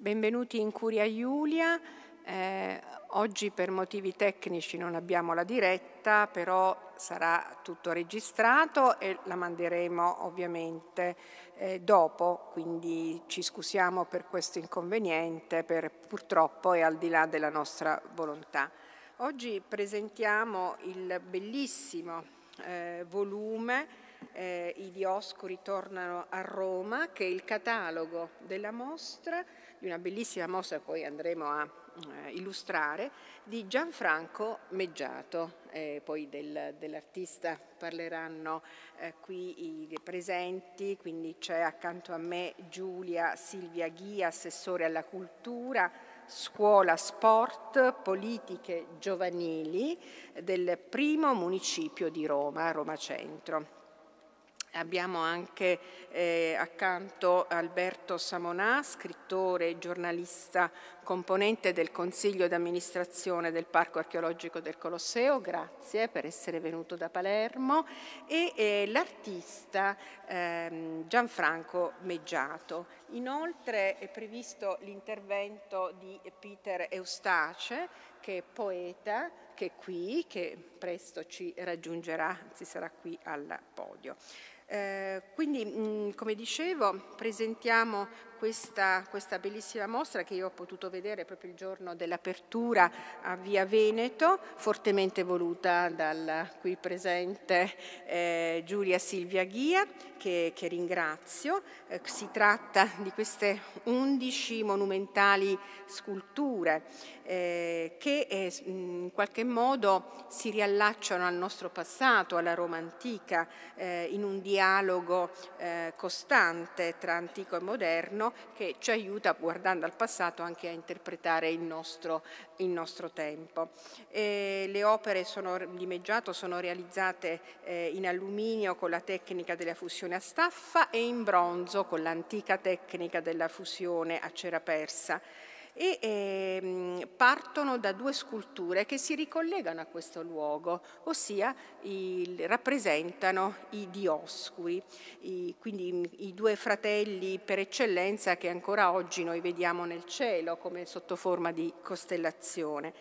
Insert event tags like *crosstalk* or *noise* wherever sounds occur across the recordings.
Benvenuti in Curia Giulia. Eh, oggi per motivi tecnici non abbiamo la diretta, però sarà tutto registrato e la manderemo ovviamente eh, dopo, quindi ci scusiamo per questo inconveniente, per, purtroppo è al di là della nostra volontà. Oggi presentiamo il bellissimo eh, volume eh, I Dioscuri tornano a Roma, che è il catalogo della mostra di una bellissima mostra che poi andremo a eh, illustrare, di Gianfranco Meggiato. Eh, poi del, dell'artista parleranno eh, qui i presenti, quindi c'è accanto a me Giulia Silvia Ghia, assessore alla cultura, scuola, sport, politiche giovanili del primo municipio di Roma, Roma Centro. Abbiamo anche eh, accanto Alberto Samonà, scrittore, giornalista, componente del Consiglio d'amministrazione del Parco archeologico del Colosseo, grazie per essere venuto da Palermo, e eh, l'artista eh, Gianfranco Meggiato. Inoltre è previsto l'intervento di Peter Eustace, che è poeta, che è qui, che presto ci raggiungerà, anzi sarà qui al podio. Eh, quindi, mh, mm, come dicevo, presentiamo questa, questa, bellissima mostra che io ho potuto vedere proprio il giorno dell'apertura a Via Veneto, fortemente voluta dal qui presente eh, Giulia Silvia Ghia, che, che ringrazio. Eh, si tratta di queste undici monumentali sculture eh, che eh, in qualche modo si riallacciano al nostro passato, alla Roma antica, eh, in un dialogo eh, costante tra antico e moderno che ci aiuta, guardando al passato, anche a interpretare il nostro, il nostro tempo. E le opere sono, di Meggiato sono realizzate eh, in alluminio con la tecnica della fusione a staffa e in bronzo con l'antica tecnica della fusione a cera persa e eh, partono da due sculture che si ricollegano a questo luogo, ossia i, rappresentano i Dioscuri, i, quindi i due fratelli per eccellenza che ancora oggi noi vediamo nel cielo come sotto forma di costellazione.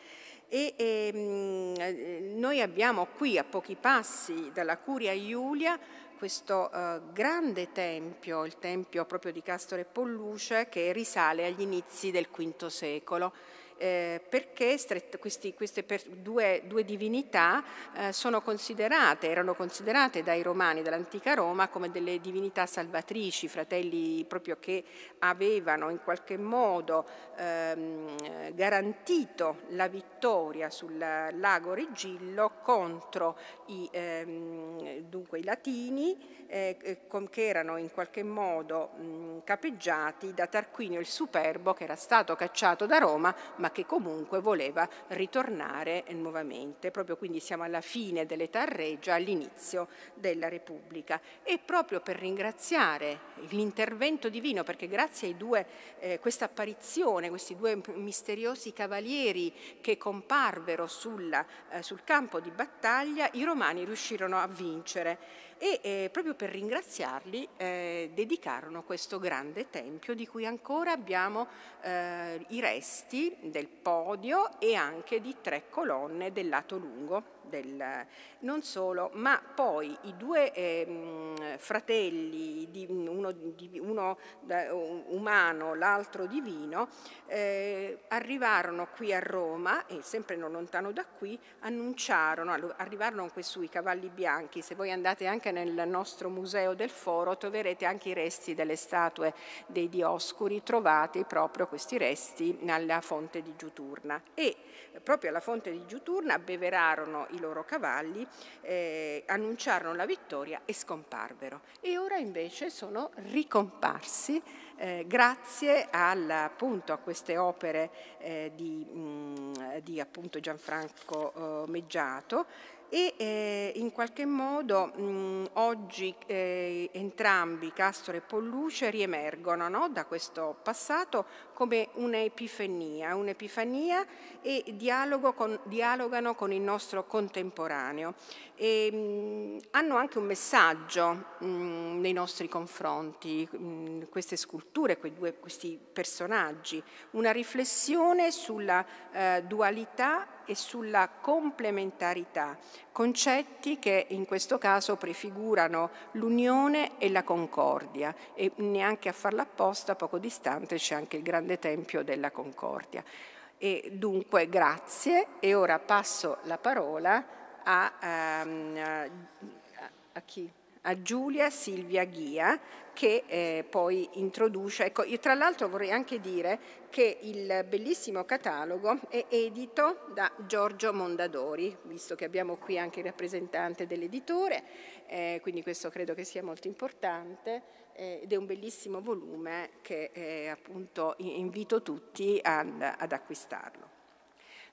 E, e, ehm, noi abbiamo qui a pochi passi dalla Curia Iulia questo eh, grande tempio, il tempio proprio di Castore e Polluce, che risale agli inizi del V secolo eh, perché strette, questi, queste per, due, due, divinità eh, sono considerate, erano considerate dai romani, dall'antica Roma, come delle divinità salvatrici, fratelli proprio che avevano in qualche modo ehm, garantito la vittoria sul lago Regillo contro i, ehm, dunque, i latini, eh, eh che erano in qualche modo mh, capeggiati da Tarquinio il Superbo, che era stato cacciato da Roma, ma ma che comunque voleva ritornare nuovamente. Proprio quindi siamo alla fine dell'età regia, all'inizio della Repubblica. E proprio per ringraziare l'intervento divino, perché grazie ai due, eh, questa apparizione, questi due misteriosi cavalieri che comparvero sulla, eh, sul campo di battaglia, i romani riuscirono a vincere e eh, proprio per ringraziarli eh, dedicarono questo grande tempio di cui ancora abbiamo eh, i resti del podio e anche di tre colonne del lato lungo del, non solo, ma poi i due eh, fratelli, di, uno, di, uno da, umano, l'altro divino, eh, arrivarono qui a Roma e sempre non lontano da qui annunciarono, arrivarono anche sui cavalli bianchi, se voi andate anche nel nostro museo del foro troverete anche i resti delle statue dei Dioscuri, trovate proprio questi resti alla fonte di Giuturna. E proprio alla fonte di Giuturna, abbeverarono i loro cavalli, eh, annunciarono la vittoria e scomparvero. E ora invece sono ricomparsi eh, grazie al, appunto, a queste opere eh, di, mh, mm, di Gianfranco eh, Meggiato, e eh, in qualche modo mh, oggi eh, entrambi, Castro e Polluce, riemergono no? da questo passato come un'epifania, un'epifania e con, dialogano con il nostro contemporaneo. E, mh, hanno anche un messaggio mh, nei nostri confronti, queste sculture, due, questi personaggi, una riflessione sulla eh, dualità e sulla complementarità, concetti che in questo caso prefigurano l'unione e la concordia e neanche a farla apposta, poco distante c'è anche il grande tempio della concordia. E dunque grazie e ora passo la parola a, um, a, a chi? a Giulia Silvia Ghia che eh, poi introduce. Ecco, tra l'altro vorrei anche dire che il bellissimo catalogo è edito da Giorgio Mondadori, visto che abbiamo qui anche il rappresentante dell'editore, eh, quindi questo credo che sia molto importante eh, ed è un bellissimo volume che eh, appunto invito tutti ad, ad acquistarlo.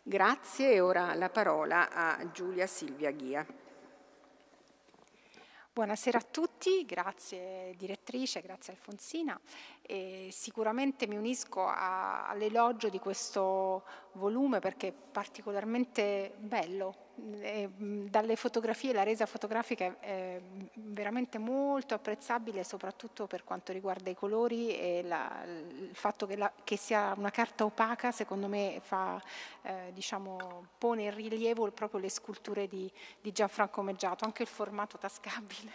Grazie e ora la parola a Giulia Silvia Ghia. Buonasera a tutti, grazie direttrice, grazie Alfonsina e sicuramente mi unisco a, all'elogio di questo volume perché è particolarmente bello. E, dalle fotografie la resa fotografica è veramente molto apprezzabile, soprattutto per quanto riguarda i colori e la, il fatto che, la, che, sia una carta opaca, secondo me, fa, eh, diciamo, pone in rilievo proprio le sculture di, di Gianfranco Meggiato. Anche il formato tascabile,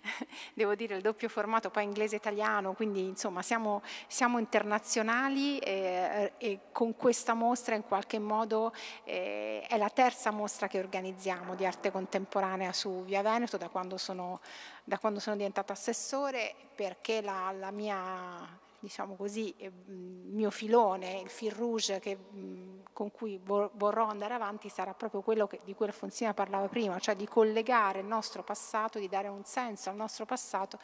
*laughs* devo dire il doppio formato, poi inglese-italiano, quindi insomma siamo, siamo internazionali eh, eh, e con questa mostra in qualche modo eh, è la terza mostra che organizziamo di arte contemporanea su Via Veneto da quando sono, da quando sono diventata assessore perché la, la mia diciamo così, il eh, mio filone, il fil rouge che, con cui vorrò andare avanti sarà proprio quello che, di cui la Fonzina parlava prima, cioè di collegare il nostro passato, di dare un senso al nostro passato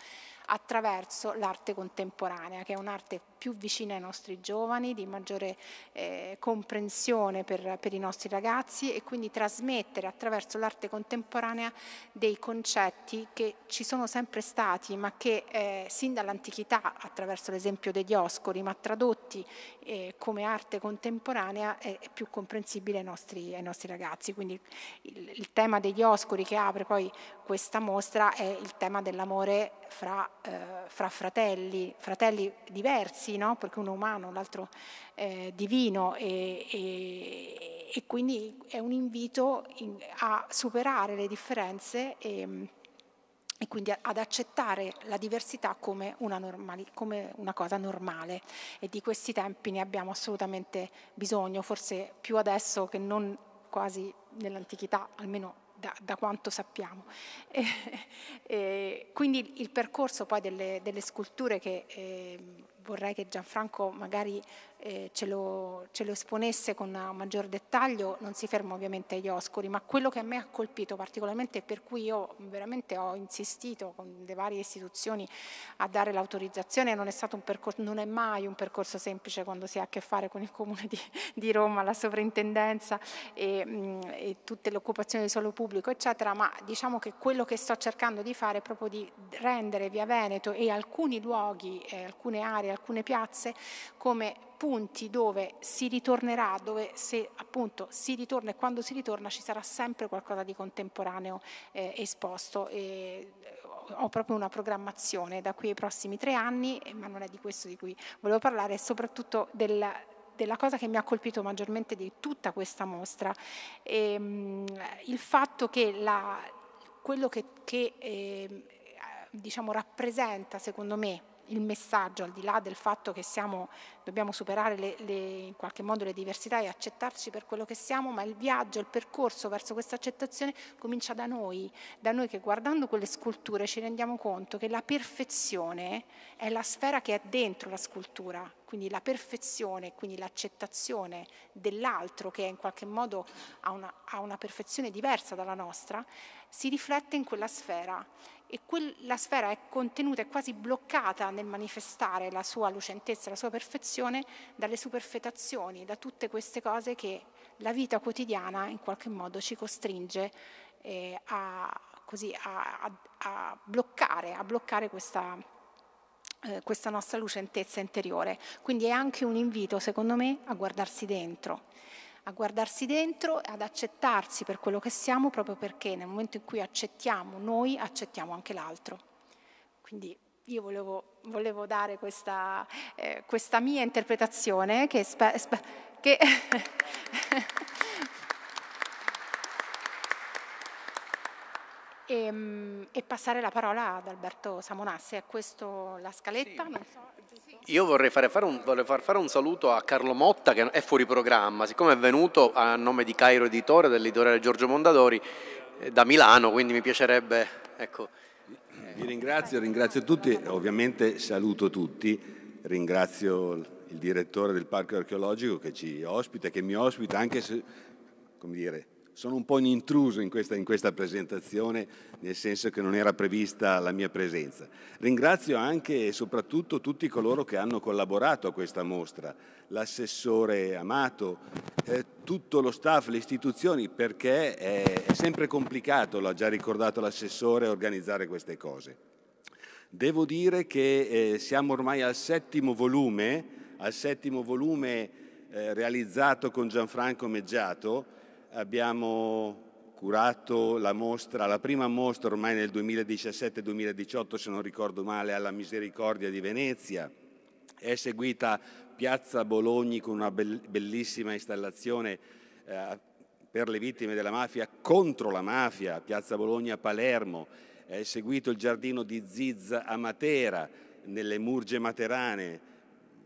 attraverso l'arte contemporanea, che è un'arte più vicina ai nostri giovani, di maggiore eh, comprensione per, per, i nostri ragazzi e quindi trasmettere attraverso l'arte contemporanea dei concetti che ci sono sempre stati, ma che eh, sin dall'antichità, attraverso l'esempio dei Dioscori, ma tradotti eh, come arte contemporanea, è, è più comprensibile ai nostri, ai nostri, ragazzi. Quindi il, il tema dei Dioscori che apre poi questa mostra è il tema dell'amore fra, eh, fra fratelli, fratelli diversi, no? perché uno è umano, l'altro eh, divino e, e, e, quindi è un invito in, a superare le differenze e, e, quindi ad accettare la diversità come una, normali, come una cosa normale e di questi tempi ne abbiamo assolutamente bisogno, forse più adesso che non quasi nell'antichità, almeno da, da quanto sappiamo. *laughs* E, e quindi il percorso poi delle, delle sculture che... Eh, vorrei che Gianfranco magari eh, ce, lo, ce, lo, esponesse con maggior dettaglio, non si ferma ovviamente agli oscuri, ma quello che a me ha colpito particolarmente e per cui io veramente ho insistito con le varie istituzioni a dare l'autorizzazione non è, percorso, non è mai un percorso semplice quando si ha a che fare con il Comune di, di Roma, la sovrintendenza e, mh, mm, e tutte le occupazioni di suolo pubblico, eccetera, ma diciamo che quello che sto cercando di fare è proprio di rendere Via Veneto e alcuni luoghi, eh, alcune aree, alcune piazze come punti dove si ritornerà, dove se appunto si ritorna e quando si ritorna ci sarà sempre qualcosa di contemporaneo eh, esposto. E eh, ho proprio una programmazione da qui ai prossimi tre anni, ma non è di questo di cui volevo parlare, è soprattutto del della cosa che mi ha colpito maggiormente di tutta questa mostra, e, ehm, il fatto che la, quello che, che eh, diciamo rappresenta, secondo me, il messaggio, al di là del fatto che siamo, dobbiamo superare le, le, in qualche modo le diversità e accettarci per quello che siamo, ma il viaggio, il percorso verso questa accettazione comincia da noi, da noi che guardando quelle sculture ci rendiamo conto che la perfezione è la sfera che è dentro la scultura, quindi la perfezione, quindi l'accettazione dell'altro che è in qualche modo ha una, ha una perfezione diversa dalla nostra, si riflette in quella sfera e quella sfera è contenuta, è quasi bloccata nel manifestare la sua lucentezza, la sua perfezione dalle superfetazioni, da tutte queste cose che la vita quotidiana in qualche modo ci costringe eh, a, così, a, a, bloccare, a bloccare questa, eh, questa nostra lucentezza interiore. Quindi è anche un invito, secondo me, a guardarsi dentro a guardarsi dentro, ad accettarsi per quello che siamo, proprio perché nel momento in cui accettiamo noi, accettiamo anche l'altro. Quindi io volevo, volevo dare questa, eh, questa, mia interpretazione che, spe- spe- che *laughs* e passare la parola ad Alberto Samonasse. È questo la scaletta? Sì. So. Io vorrei, fare, fare un, vorrei, far fare un saluto a Carlo Motta che è fuori programma, siccome è venuto a nome di Cairo Editore, dell'editore Giorgio Mondadori, eh, da Milano, quindi mi piacerebbe... Ecco. Vi ringrazio, ringrazio tutti, ovviamente saluto tutti, ringrazio il direttore del parco archeologico che ci ospita, che mi ospita anche se, come dire, sono un po' un intruso in questa, in questa, presentazione, nel senso che non era prevista la mia presenza. Ringrazio anche e soprattutto tutti coloro che hanno collaborato a questa mostra, l'assessore Amato, eh, tutto lo staff, le istituzioni, perché è, è sempre complicato, l'ha già ricordato l'assessore, organizzare queste cose. Devo dire che eh, siamo ormai al settimo volume, al settimo volume eh, realizzato con Gianfranco Meggiato, abbiamo curato la mostra, la prima mostra ormai nel 2017-2018 se non ricordo male alla Misericordia di Venezia, è seguita Piazza Bologna con una bellissima installazione eh, per le vittime della mafia contro la mafia, Piazza Bologna a Palermo, è seguito il giardino di Ziz a Matera, nelle Murge Materane,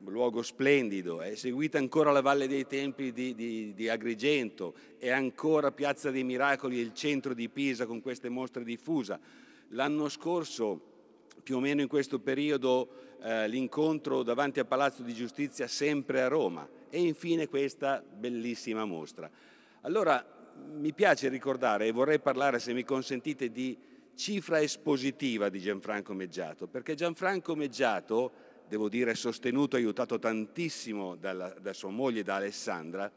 luogo splendido, è seguita ancora la Valle dei Tempi di, di, di, Agrigento, è ancora Piazza dei Miracoli, e il centro di Pisa con queste mostre diffuse. L'anno scorso, più o meno in questo periodo, eh, l'incontro davanti al Palazzo di Giustizia sempre a Roma e infine questa bellissima mostra. Allora mi piace ricordare e vorrei parlare, se mi consentite, di cifra espositiva di Gianfranco Meggiato, perché Gianfranco Meggiato devo dire, sostenuto, aiutato tantissimo dalla, da sua moglie, da Alessandra,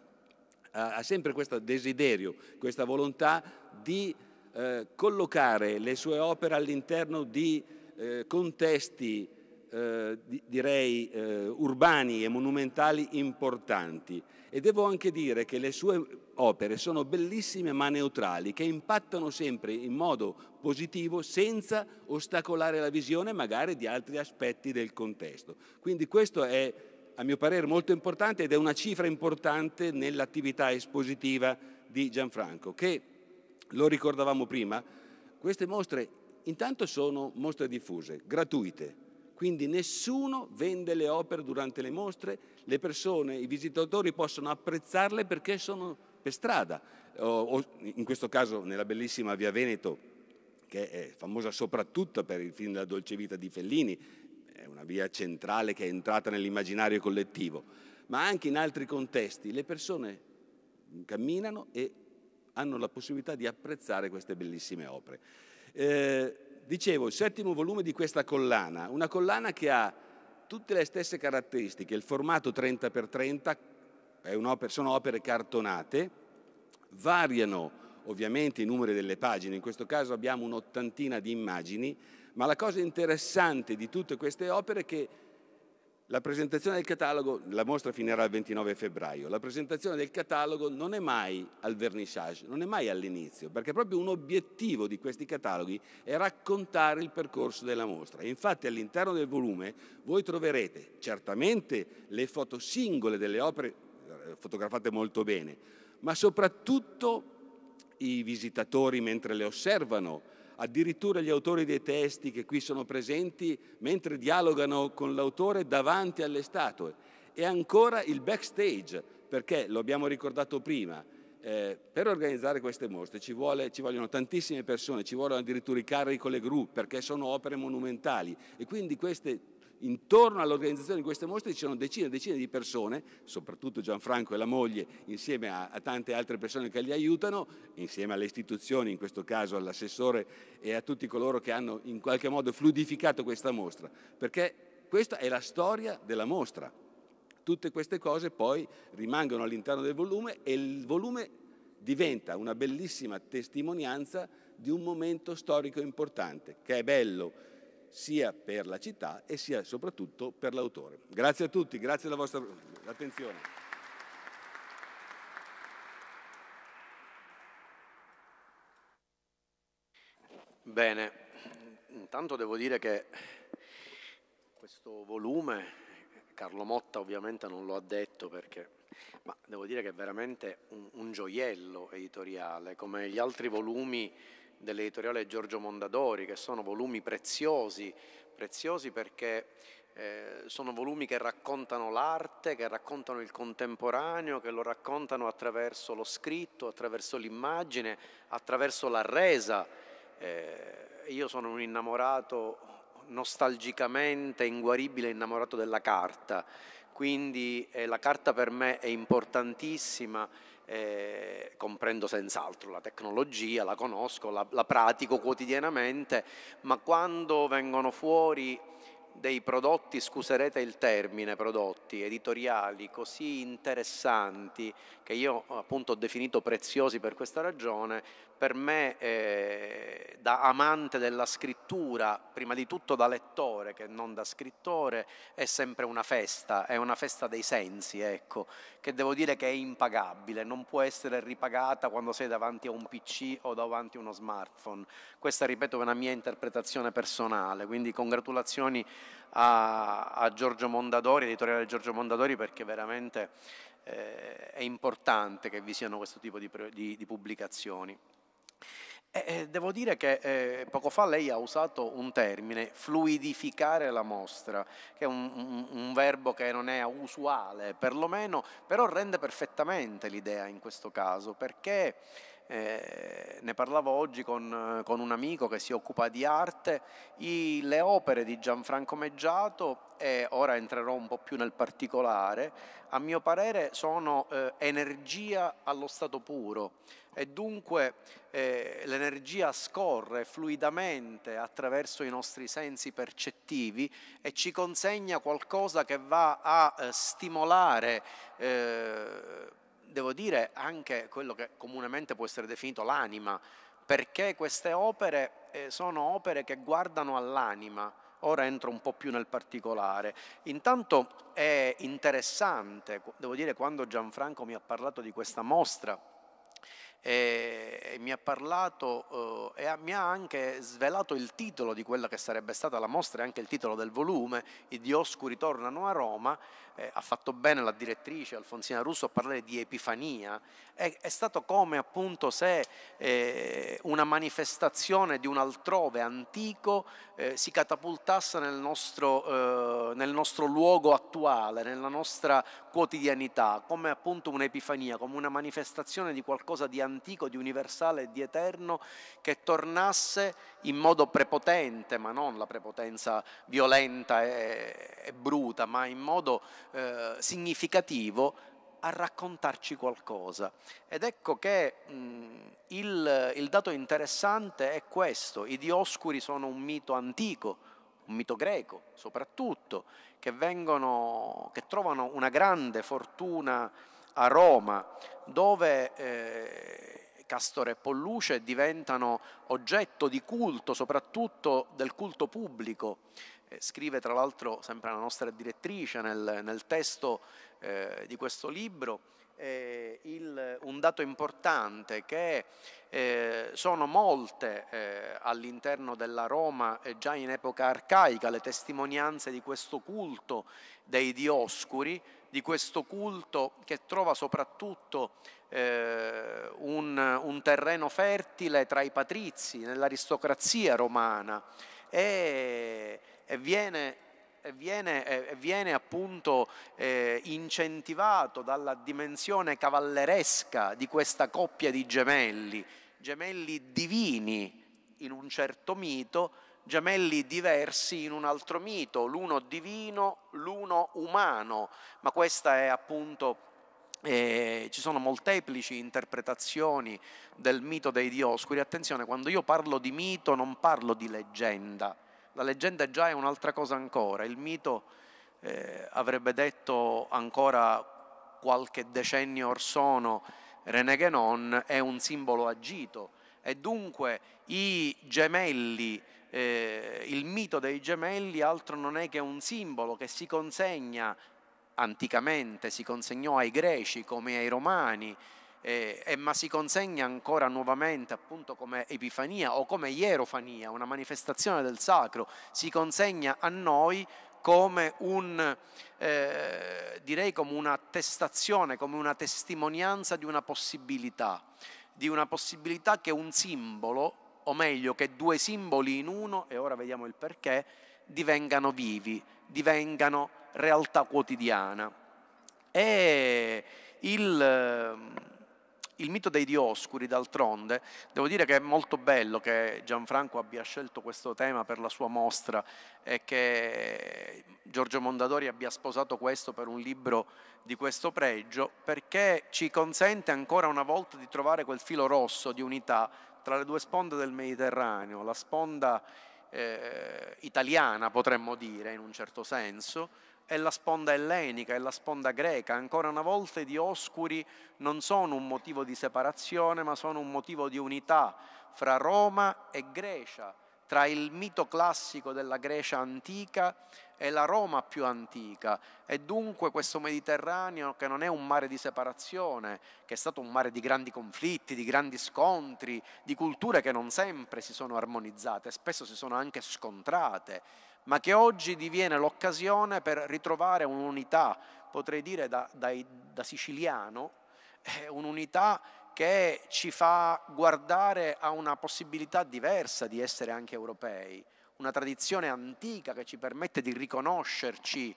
ha sempre questo desiderio, questa volontà di eh, collocare le sue opere all'interno di eh, contesti, eh, di, direi, eh, urbani e monumentali importanti. E devo anche dire che le sue opere sono bellissime ma neutrali, che impattano sempre in modo positivo senza ostacolare la visione magari di altri aspetti del contesto. Quindi questo è a mio parere molto importante ed è una cifra importante nell'attività espositiva di Gianfranco, che lo ricordavamo prima, queste mostre intanto sono mostre diffuse, gratuite, quindi nessuno vende le opere durante le mostre, le persone, i visitatori possono apprezzarle perché sono per strada, o, in questo caso nella bellissima Via Veneto, che è famosa soprattutto per il film La dolce vita di Fellini, è una via centrale che è entrata nell'immaginario collettivo, ma anche in altri contesti le persone camminano e hanno la possibilità di apprezzare queste bellissime opere. Eh, dicevo, il settimo volume di questa collana, una collana che ha tutte le stesse caratteristiche, il formato 30x30 sono opere cartonate, variano ovviamente i numeri delle pagine, in questo caso abbiamo un'ottantina di immagini, ma la cosa interessante di tutte queste opere è che la presentazione del catalogo, la mostra finirà il 29 febbraio, la presentazione del catalogo non è mai al vernissage, non è mai all'inizio, perché proprio un obiettivo di questi cataloghi è raccontare il percorso della mostra. infatti all'interno del volume voi troverete certamente le foto singole delle opere eh, fotografate molto bene, ma soprattutto i visitatori mentre le osservano, addirittura gli autori dei testi che qui sono presenti mentre dialogano con l'autore davanti alle statue e ancora il backstage, perché lo abbiamo ricordato prima, eh, per organizzare queste mostre ci, vuole, ci, vogliono tantissime persone, ci vogliono addirittura i carri con le gru perché sono opere monumentali e quindi queste Intorno all'organizzazione di queste mostre c'erano decine e decine di persone, soprattutto Gianfranco e la moglie, insieme a, a, tante altre persone che li aiutano, insieme alle istituzioni, in questo caso all'assessore e a tutti coloro che hanno in qualche modo fluidificato questa mostra, perché questa è la storia della mostra. Tutte queste cose poi rimangono all'interno del volume e il volume diventa una bellissima testimonianza di un momento storico importante, che è bello sia per la città e sia soprattutto per l'autore. Grazie a tutti, grazie della vostra attenzione. Bene, intanto devo dire che questo volume, Carlo Motta ovviamente non lo ha detto perché, ma devo dire che è veramente un, un gioiello editoriale, come gli altri volumi dell'editoriale Giorgio Mondadori, che sono volumi preziosi, preziosi perché eh, sono volumi che raccontano l'arte, che raccontano il contemporaneo, che lo raccontano attraverso lo scritto, attraverso l'immagine, attraverso la resa. Eh, io sono un innamorato nostalgicamente inguaribile innamorato della carta, quindi eh, la carta per me è importantissima eh, comprendo senz'altro la tecnologia, la conosco, la, la pratico quotidianamente, ma quando vengono fuori dei prodotti, scuserete il termine, prodotti editoriali così interessanti che io appunto ho definito preziosi per questa ragione, per me, eh, da amante della scrittura, prima di tutto da lettore che non da scrittore, è sempre una festa, è una festa dei sensi, ecco, che devo dire che è impagabile, non può essere ripagata quando sei davanti a un PC o davanti a uno smartphone. Questa, ripeto, è una mia interpretazione personale, quindi congratulazioni a, a Giorgio Mondadori, editoriale Giorgio Mondadori, perché veramente eh, è importante che vi siano questo tipo di, di, di pubblicazioni. Eh, eh, devo dire che eh, poco fa lei ha usato un termine, fluidificare la mostra, che è un, un, un verbo che non è usuale, perlomeno, però rende perfettamente l'idea in questo caso, perché eh, ne parlavo oggi con, con, un amico che si occupa di arte, I, le opere di Gianfranco Meggiato, e ora entrerò un po' più nel particolare, a mio parere sono eh, energia allo stato puro e dunque eh, l'energia scorre fluidamente attraverso i nostri sensi percettivi e ci consegna qualcosa che va a eh, stimolare eh, devo dire anche quello che comunemente può essere definito l'anima, perché queste opere eh, sono opere che guardano all'anima. Ora entro un po' più nel particolare. Intanto è interessante, devo dire, quando Gianfranco mi ha parlato di questa mostra, eh, e mi ha parlato eh, e mi ha anche svelato il titolo di quella che sarebbe stata la mostra e anche il titolo del volume, I Dioscuri tornano a Roma, eh, ha fatto bene la direttrice Alfonsina Russo a parlare di epifania, è, è stato come appunto se eh, una manifestazione di un altrove antico eh, si catapultasse nel nostro, eh, nel nostro, luogo attuale, nella nostra quotidianità, come appunto un'epifania, come una manifestazione di qualcosa di antico, di universale e di eterno che tornasse in modo prepotente, ma non la prepotenza violenta e, e bruta, ma in modo eh, significativo a raccontarci qualcosa. Ed ecco che mh, mm, il, il dato interessante è questo, i dioscuri sono un mito antico, un mito greco soprattutto, che, vengono, che, trovano una grande fortuna a Roma, dove eh, Castore e Polluce diventano oggetto di culto, soprattutto del culto pubblico. Eh, scrive tra l'altro sempre la nostra direttrice nel, nel testo eh, di questo libro, eh, il, un dato importante che eh, sono molte eh, all'interno della Roma già in epoca arcaica le testimonianze di questo culto dei dioscuri, di questo culto che trova soprattutto eh, un, un terreno fertile tra i patrizi, nell'aristocrazia romana. E e viene Viene, viene, appunto eh, incentivato dalla dimensione cavalleresca di questa coppia di gemelli, gemelli divini in un certo mito, gemelli diversi in un altro mito, l'uno divino, l'uno umano, ma questa è appunto... Eh, ci sono molteplici interpretazioni del mito dei dioscuri. Attenzione, quando io parlo di mito non parlo di leggenda, la leggenda già è un'altra cosa ancora, il mito eh, avrebbe detto ancora qualche decennio or sono Renegenon è un simbolo agito e dunque i gemelli, eh, il mito dei gemelli altro non è che un simbolo che si consegna anticamente, si consegnò ai greci come ai romani, eh, eh, ma si consegna ancora nuovamente appunto come Epifania o come Ierofania, una manifestazione del sacro, si consegna a noi come, un, eh, direi come un'attestazione, come una testimonianza di una possibilità, di una possibilità che un simbolo, o meglio che due simboli in uno, e ora vediamo il perché, divengano vivi, divengano realtà quotidiana. E il, il mito dei Dioscuri, d'altronde, devo dire che è molto bello che Gianfranco abbia scelto questo tema per la sua mostra e che Giorgio Mondadori abbia sposato questo per un libro di questo pregio, perché ci consente ancora una volta di trovare quel filo rosso di unità tra le due sponde del Mediterraneo, la sponda eh, italiana potremmo dire in un certo senso, è la sponda ellenica, è la sponda greca. Ancora una volta i dioscuri non sono un motivo di separazione, ma sono un motivo di unità fra Roma e Grecia, tra il mito classico della Grecia antica e la Roma più antica. E dunque questo Mediterraneo, che non è un mare di separazione, che è stato un mare di grandi conflitti, di grandi scontri, di culture che non sempre si sono armonizzate, spesso si sono anche scontrate ma che oggi diviene l'occasione per ritrovare un'unità, potrei dire da, da, da siciliano, eh, un'unità che ci fa guardare a una possibilità diversa di essere anche europei, una tradizione antica che ci permette di riconoscerci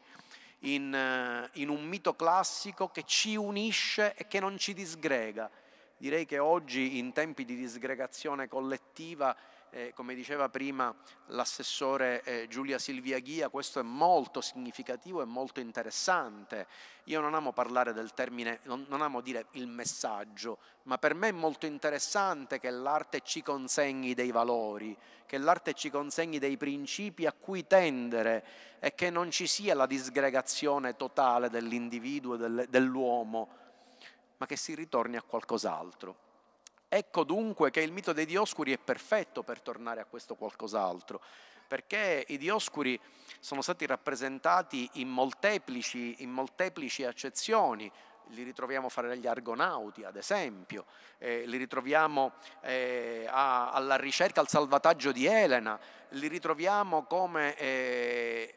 in, eh, in, un mito classico che ci unisce e che non ci disgrega. Direi che oggi in tempi di disgregazione collettiva eh, come diceva prima l'assessore eh, Giulia Silvia Ghia, questo è molto significativo e molto interessante. Io non amo parlare del termine, non, non amo dire il messaggio, ma per me è molto interessante che l'arte ci consegni dei valori, che l'arte ci consegni dei principi a cui tendere e che non ci sia la disgregazione totale dell'individuo, del, dell'uomo, ma che si ritorni a qualcos'altro. Ecco dunque che il mito dei Dioscuri è perfetto per tornare a questo qualcos'altro, perché i Dioscuri sono stati rappresentati in molteplici, in molteplici accezioni, li ritroviamo fare gli argonauti, ad esempio, eh, li ritroviamo eh, a, alla ricerca, al salvataggio di Elena, li ritroviamo come eh,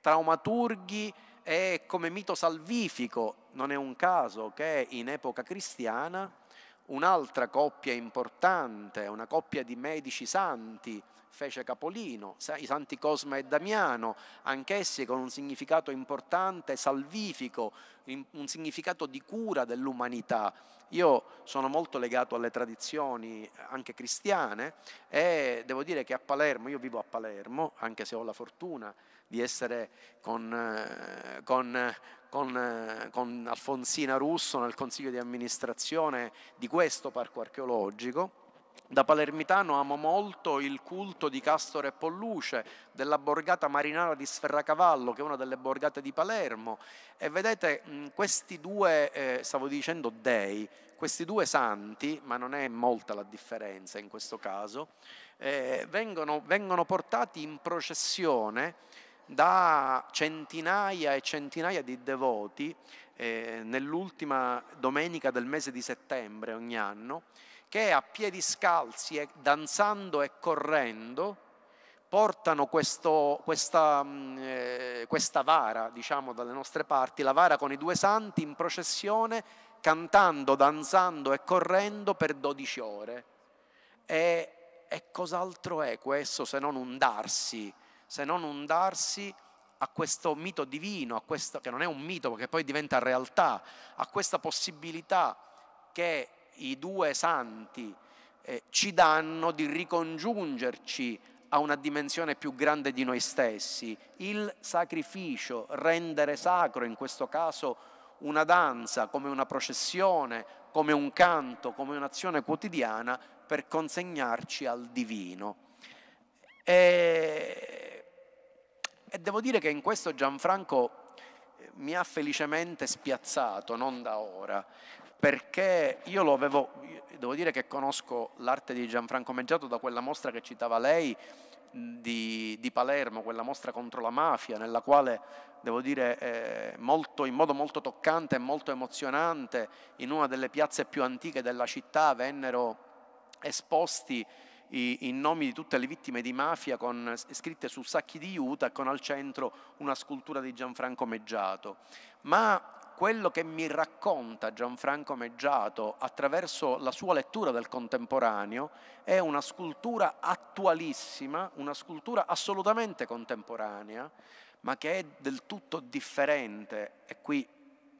traumaturghi e come mito salvifico. Non è un caso che in epoca cristiana Un'altra coppia importante, una coppia di medici santi, fece Capolino, i santi Cosma e Damiano, anch'essi con un significato importante, salvifico, un significato di cura dell'umanità. Io sono molto legato alle tradizioni eh, anche cristiane e devo dire che a Palermo, io vivo a Palermo, anche se ho la fortuna di essere con, eh, con eh, con, eh, con Alfonsina Russo nel consiglio di amministrazione di questo parco archeologico. Da palermitano amo molto il culto di Castore e Polluce, della borgata marinara di Sferracavallo, che è una delle borgate di Palermo. E vedete, questi due, eh, stavo dicendo dei, questi due santi, ma non è molta la differenza in questo caso, eh, vengono, vengono portati in processione da centinaia e centinaia di devoti eh, nell'ultima domenica del mese di settembre ogni anno, che a piedi scalzi e danzando e correndo portano questo, questa, mm, eh, questa vara, diciamo dalle nostre parti, la vara con i due santi in processione, cantando, danzando e correndo per 12 ore. E, e cos'altro è questo se non un darsi se non un darsi a questo mito divino, questo, che non è un mito perché poi diventa realtà, a questa possibilità che i due santi eh, ci danno di ricongiungerci a una dimensione più grande di noi stessi, il sacrificio, rendere sacro in questo caso una danza, come una processione, come un canto, come un'azione quotidiana per consegnarci al divino. E e devo dire che in questo Gianfranco eh, mi ha felicemente spiazzato, non da ora, perché io lo avevo, devo dire che conosco l'arte di Gianfranco Meggiato da quella mostra che citava lei di, di Palermo, quella mostra contro la mafia, nella quale, devo dire, eh, molto, in modo molto toccante e molto emozionante, in una delle piazze più antiche della città vennero esposti i, i, nomi di tutte le vittime di mafia con, scritte su sacchi di juta con al centro una scultura di Gianfranco Meggiato. Ma quello che mi racconta Gianfranco Meggiato attraverso la sua lettura del contemporaneo è una scultura attualissima, una scultura assolutamente contemporanea, ma che è del tutto differente, e qui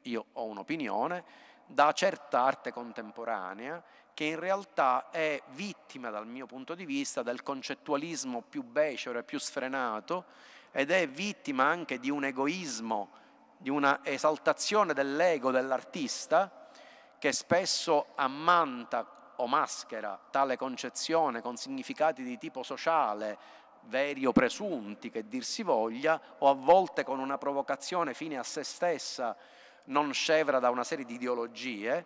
io ho un'opinione, da certa arte contemporanea che in realtà è vittima, dal mio punto di vista, del concettualismo più becero e più sfrenato ed è vittima anche di un egoismo, di una esaltazione dell'ego dell'artista che spesso ammanta o maschera tale concezione con significati di tipo sociale, veri o presunti che dir si voglia, o a volte con una provocazione fine a se stessa, non scevra da una serie di ideologie,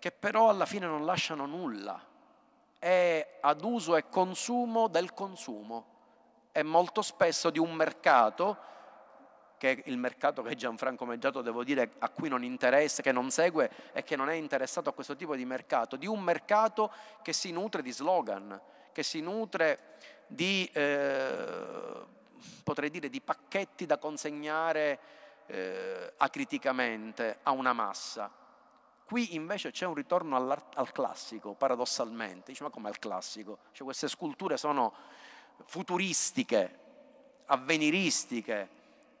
che però alla fine non lasciano nulla, è ad uso e consumo del consumo, è molto spesso di un mercato, che è il mercato che Gianfranco Meggiato devo dire a cui non interessa, che non segue e che non è interessato a questo tipo di mercato, di un mercato che si nutre di slogan, che si nutre di, eh, potrei dire, di pacchetti da consegnare eh, acriticamente a una massa Qui invece c'è un ritorno al classico, paradossalmente. Dice, ma come al classico? Cioè, queste sculture sono futuristiche, avveniristiche.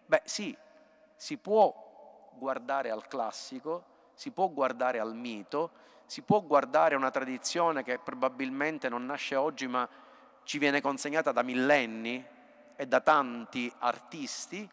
Beh sì, si può guardare al classico, si può guardare al mito, si può guardare a una tradizione che probabilmente non nasce oggi ma ci viene consegnata da millenni e da tanti artisti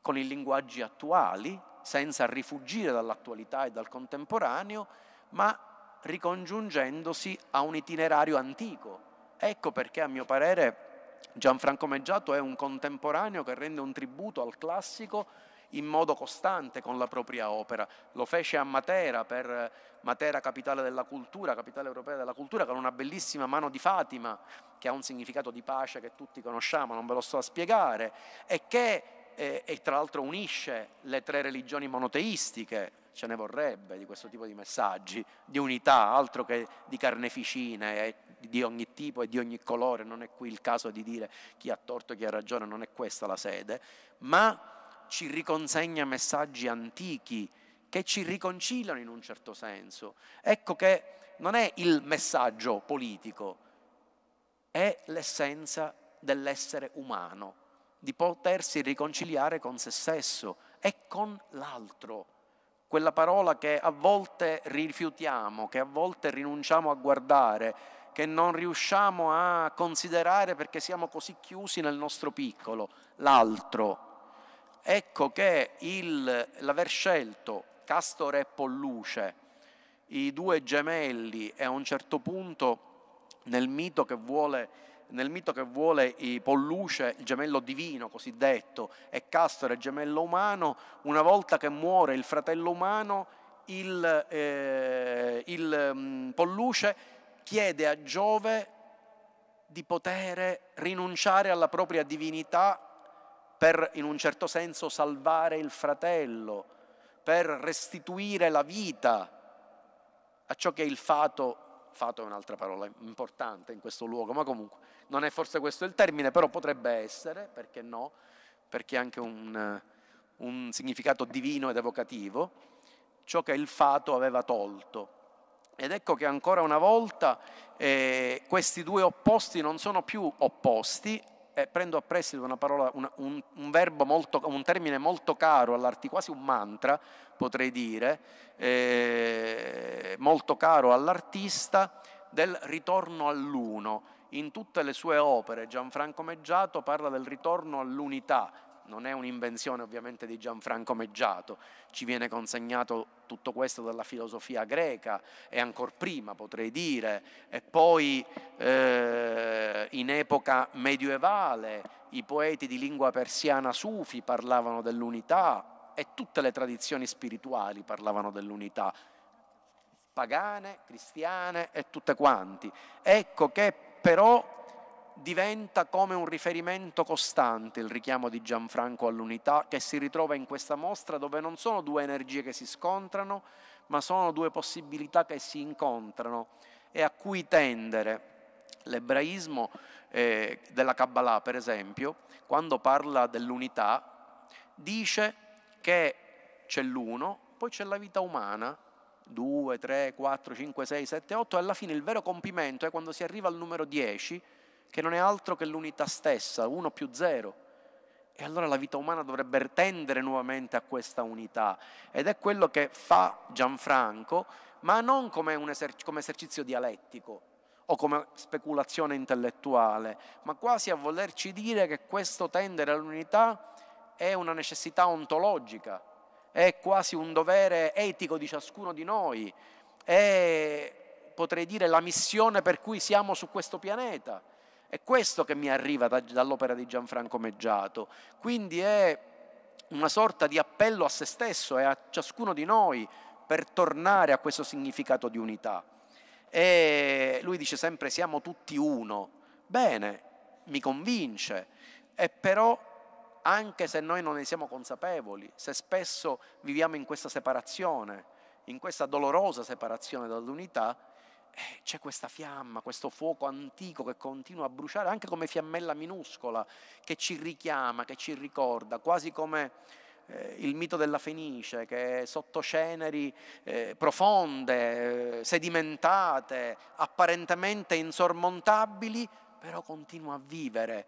con i linguaggi attuali, senza rifugire dall'attualità e dal contemporaneo, ma ricongiungendosi a un itinerario antico. Ecco perché a mio parere Gianfranco Meggiato è un contemporaneo che rende un tributo al classico in modo costante con la propria opera. Lo fece a Matera per Matera capitale della cultura, capitale europea della cultura, con una bellissima mano di Fatima che ha un significato di pace che tutti conosciamo, non ve lo sto a spiegare, e che e, e tra l'altro unisce le tre religioni monoteistiche, ce ne vorrebbe di questo tipo di messaggi, di unità, altro che di carneficine di ogni tipo e di ogni colore, non è qui il caso di dire chi ha torto, e chi ha ragione, non è questa la sede, ma ci riconsegna messaggi antichi che ci riconciliano in un certo senso. Ecco che non è il messaggio politico, è l'essenza dell'essere umano di potersi riconciliare con se stesso e con l'altro. Quella parola che a volte rifiutiamo, che a volte rinunciamo a guardare, che non riusciamo a considerare perché siamo così chiusi nel nostro piccolo, l'altro. Ecco che il, l'aver scelto Castore e Polluce, i due gemelli e a un certo punto nel mito che vuole nel mito che vuole Polluce, il gemello divino cosiddetto, e Castore, il gemello umano, una volta che muore il fratello umano, il, eh, il um, mm, Polluce chiede a Giove di poter rinunciare alla propria divinità per, in un certo senso, salvare il fratello, per restituire la vita a ciò che il fato fato è un'altra parola importante in questo luogo, ma comunque non è forse questo il termine, però potrebbe essere, perché no, perché ha anche un, un significato divino ed evocativo, ciò che il fato aveva tolto. Ed ecco che ancora una volta eh, questi due opposti non sono più opposti, eh, prendo a prestito una parola, una, un, un, molto, un, termine molto caro quasi un mantra, potrei dire, eh, molto caro all'artista, del ritorno all'uno. In tutte le sue opere Gianfranco Meggiato parla del ritorno all'unità, non è un'invenzione ovviamente di Gianfranco Meggiato, ci viene consegnato tutto questo dalla filosofia greca e ancor prima potrei dire, e poi eh, in epoca medievale i poeti di lingua persiana sufi parlavano dell'unità e tutte le tradizioni spirituali parlavano dell'unità, pagane, cristiane e tutte quanti. Ecco che però diventa come un riferimento costante il richiamo di Gianfranco all'unità che si ritrova in questa mostra dove non sono due energie che si scontrano, ma sono due possibilità che si incontrano e a cui tendere. L'ebraismo eh, della Kabbalah, per esempio, quando parla dell'unità, dice che c'è l'uno, poi c'è la vita umana, 2, 3, 4, 5, 6, 7, 8 e alla fine il vero compimento è quando si arriva al numero 10 che non è altro che l'unità stessa, uno più zero. E allora la vita umana dovrebbe tendere nuovamente a questa unità. Ed è quello che fa Gianfranco, ma non come, eserc- come esercizio dialettico o come speculazione intellettuale, ma quasi a volerci dire che questo tendere all'unità è una necessità ontologica, è quasi un dovere etico di ciascuno di noi, è potrei dire la missione per cui siamo su questo pianeta. È questo che mi arriva da, dall'opera di Gianfranco Meggiato. Quindi è una sorta di appello a se stesso e a ciascuno di noi per tornare a questo significato di unità. E lui dice sempre siamo tutti uno. Bene, mi convince, e però anche se noi non ne siamo consapevoli, se spesso viviamo in questa separazione, in questa dolorosa separazione dall'unità, eh, c'è questa fiamma, questo fuoco antico che continua a bruciare anche come fiammella minuscola, che ci richiama, che ci ricorda, quasi come eh, il mito della Fenice, che sotto ceneri eh, profonde, eh, sedimentate, apparentemente insormontabili, però continua a vivere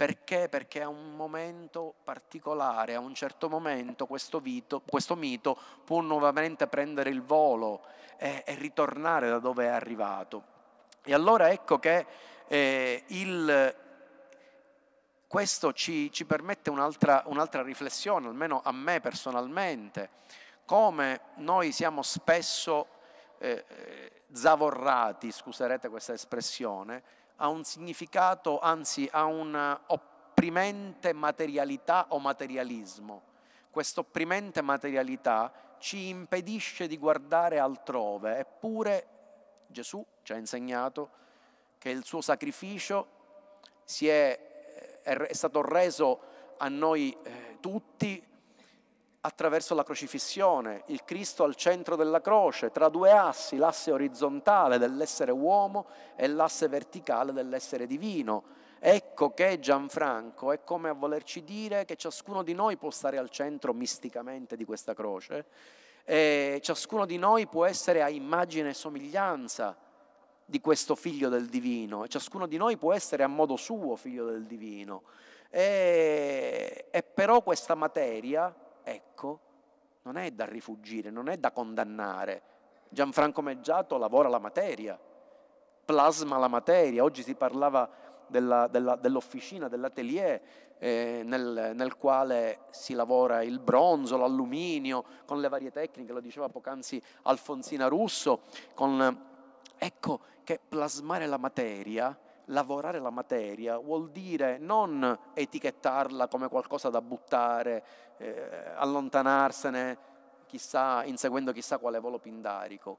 perché? Perché a un momento particolare, a un certo momento, questo, vito, questo mito può nuovamente prendere il volo e, e, ritornare da dove è arrivato. E allora ecco che eh, il, questo ci, ci permette un'altra, un'altra riflessione, almeno a me personalmente, come noi siamo spesso eh, eh zavorrati, scuserete questa espressione, ha un significato, anzi ha un'opprimente eh, materialità o materialismo. Quest'opprimente materialità ci impedisce di guardare altrove, eppure Gesù ci ha insegnato che il suo sacrificio è, eh, è, stato reso a noi eh, tutti attraverso la crocifissione, il Cristo al centro della croce, tra due assi, l'asse orizzontale dell'essere uomo e l'asse verticale dell'essere divino. Ecco che Gianfranco è come a volerci dire che ciascuno di noi può stare al centro misticamente di questa croce e ciascuno di noi può essere a immagine e somiglianza di questo figlio del divino e ciascuno di noi può essere a modo suo figlio del divino. E, e però questa materia, ecco, non è da rifugire, non è da condannare. Gianfranco Meggiato lavora la materia, plasma la materia. Oggi si parlava della, della, dell'officina, dell'atelier eh, nel, nel, quale si lavora il bronzo, l'alluminio, con le varie tecniche, lo diceva poc'anzi Alfonsina Russo, con, ecco che plasmare la materia, lavorare la materia vuol dire non etichettarla come qualcosa da buttare, eh, allontanarsene, chissà, inseguendo chissà quale volo pindarico.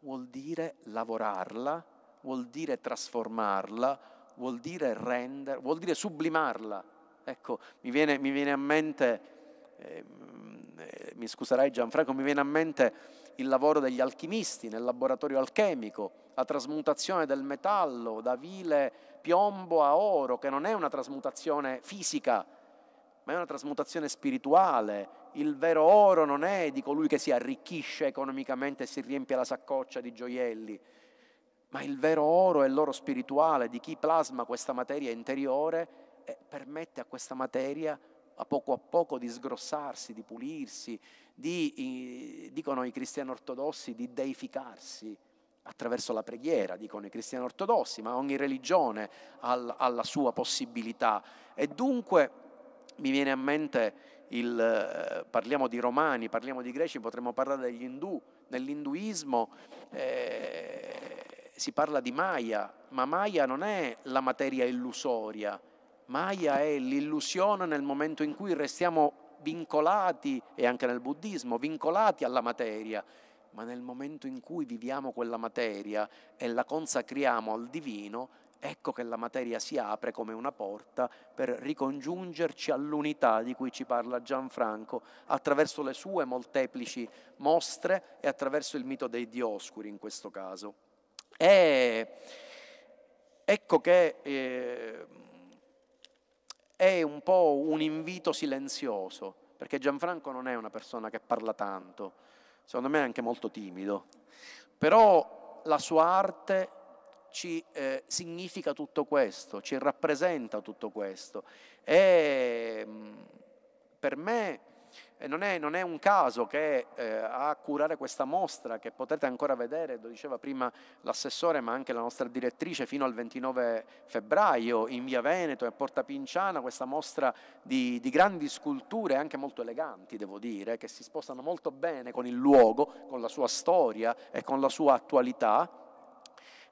Vuol dire lavorarla, vuol dire trasformarla, vuol dire rendere, vuol dire sublimarla. Ecco, mi viene, mi viene a mente, ehm, eh, mi scuserai Gianfranco, mi viene a mente il lavoro degli alchimisti nel laboratorio alchemico, la trasmutazione del metallo da vile piombo a oro, che non è una trasmutazione fisica, ma è una trasmutazione spirituale. Il vero oro non è di colui che si arricchisce economicamente e si riempie la saccoccia di gioielli, ma il vero oro è l'oro spirituale di chi plasma questa materia interiore e permette a questa materia a poco a poco di sgrossarsi, di pulirsi, di, dicono i cristiani ortodossi, di deificarsi attraverso la preghiera, dicono i cristiani ortodossi, ma ogni religione ha, ha la sua possibilità. E dunque mi viene a mente il, eh, parliamo di romani, parliamo di greci, potremmo parlare degli indù, nell'induismo eh, si parla di Maya, ma Maya non è la materia illusoria, Maya è l'illusione nel momento in cui restiamo vincolati, e anche nel buddismo, vincolati alla materia, ma nel momento in cui viviamo quella materia e la consacriamo al divino, ecco che la materia si apre come una porta per ricongiungerci all'unità di cui ci parla Gianfranco attraverso le sue molteplici mostre e attraverso il mito dei dioscuri in questo caso. E ecco che eh, è un po' un invito silenzioso, perché Gianfranco non è una persona che parla tanto, secondo me è anche molto timido, però la sua arte ci eh, significa tutto questo, ci rappresenta tutto questo. E mm, per me eh, non è, non è un caso che eh, a curare questa mostra, che potete ancora vedere, lo diceva prima l'assessore, ma anche la nostra direttrice, fino al 29 febbraio in via Veneto e a Porta Pinciana, questa mostra di, di grandi sculture, anche molto eleganti, devo dire, che si spostano molto bene con il luogo, con la sua storia e con la sua attualità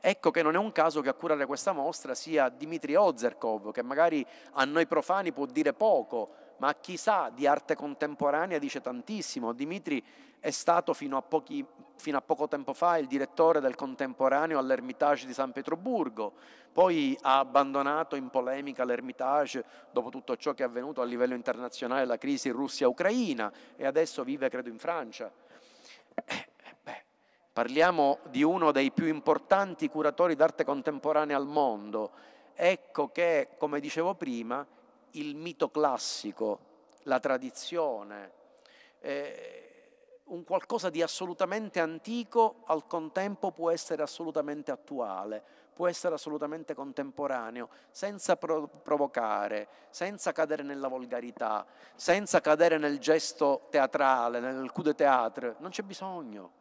Ecco che non è un caso che a curare questa mostra sia Dimitri Ozerkov, che magari a noi profani può dire poco, ma a chi di arte contemporanea dice tantissimo. Dimitri è stato fino a, pochi, fino a, poco tempo fa il direttore del contemporaneo all'Ermitage di San Pietroburgo, poi ha abbandonato in polemica l'Ermitage dopo tutto ciò che è avvenuto a livello internazionale, la crisi Russia-Ucraina e adesso vive credo in Francia. Parliamo di uno dei più importanti curatori d'arte contemporanea al mondo. Ecco che, come dicevo prima, il mito classico, la tradizione, eh, un qualcosa di assolutamente antico al contempo può essere assolutamente attuale, può essere assolutamente contemporaneo, senza pro- provocare, senza cadere nella volgarità, senza cadere nel gesto teatrale, nel coup de théâtre. Non c'è bisogno.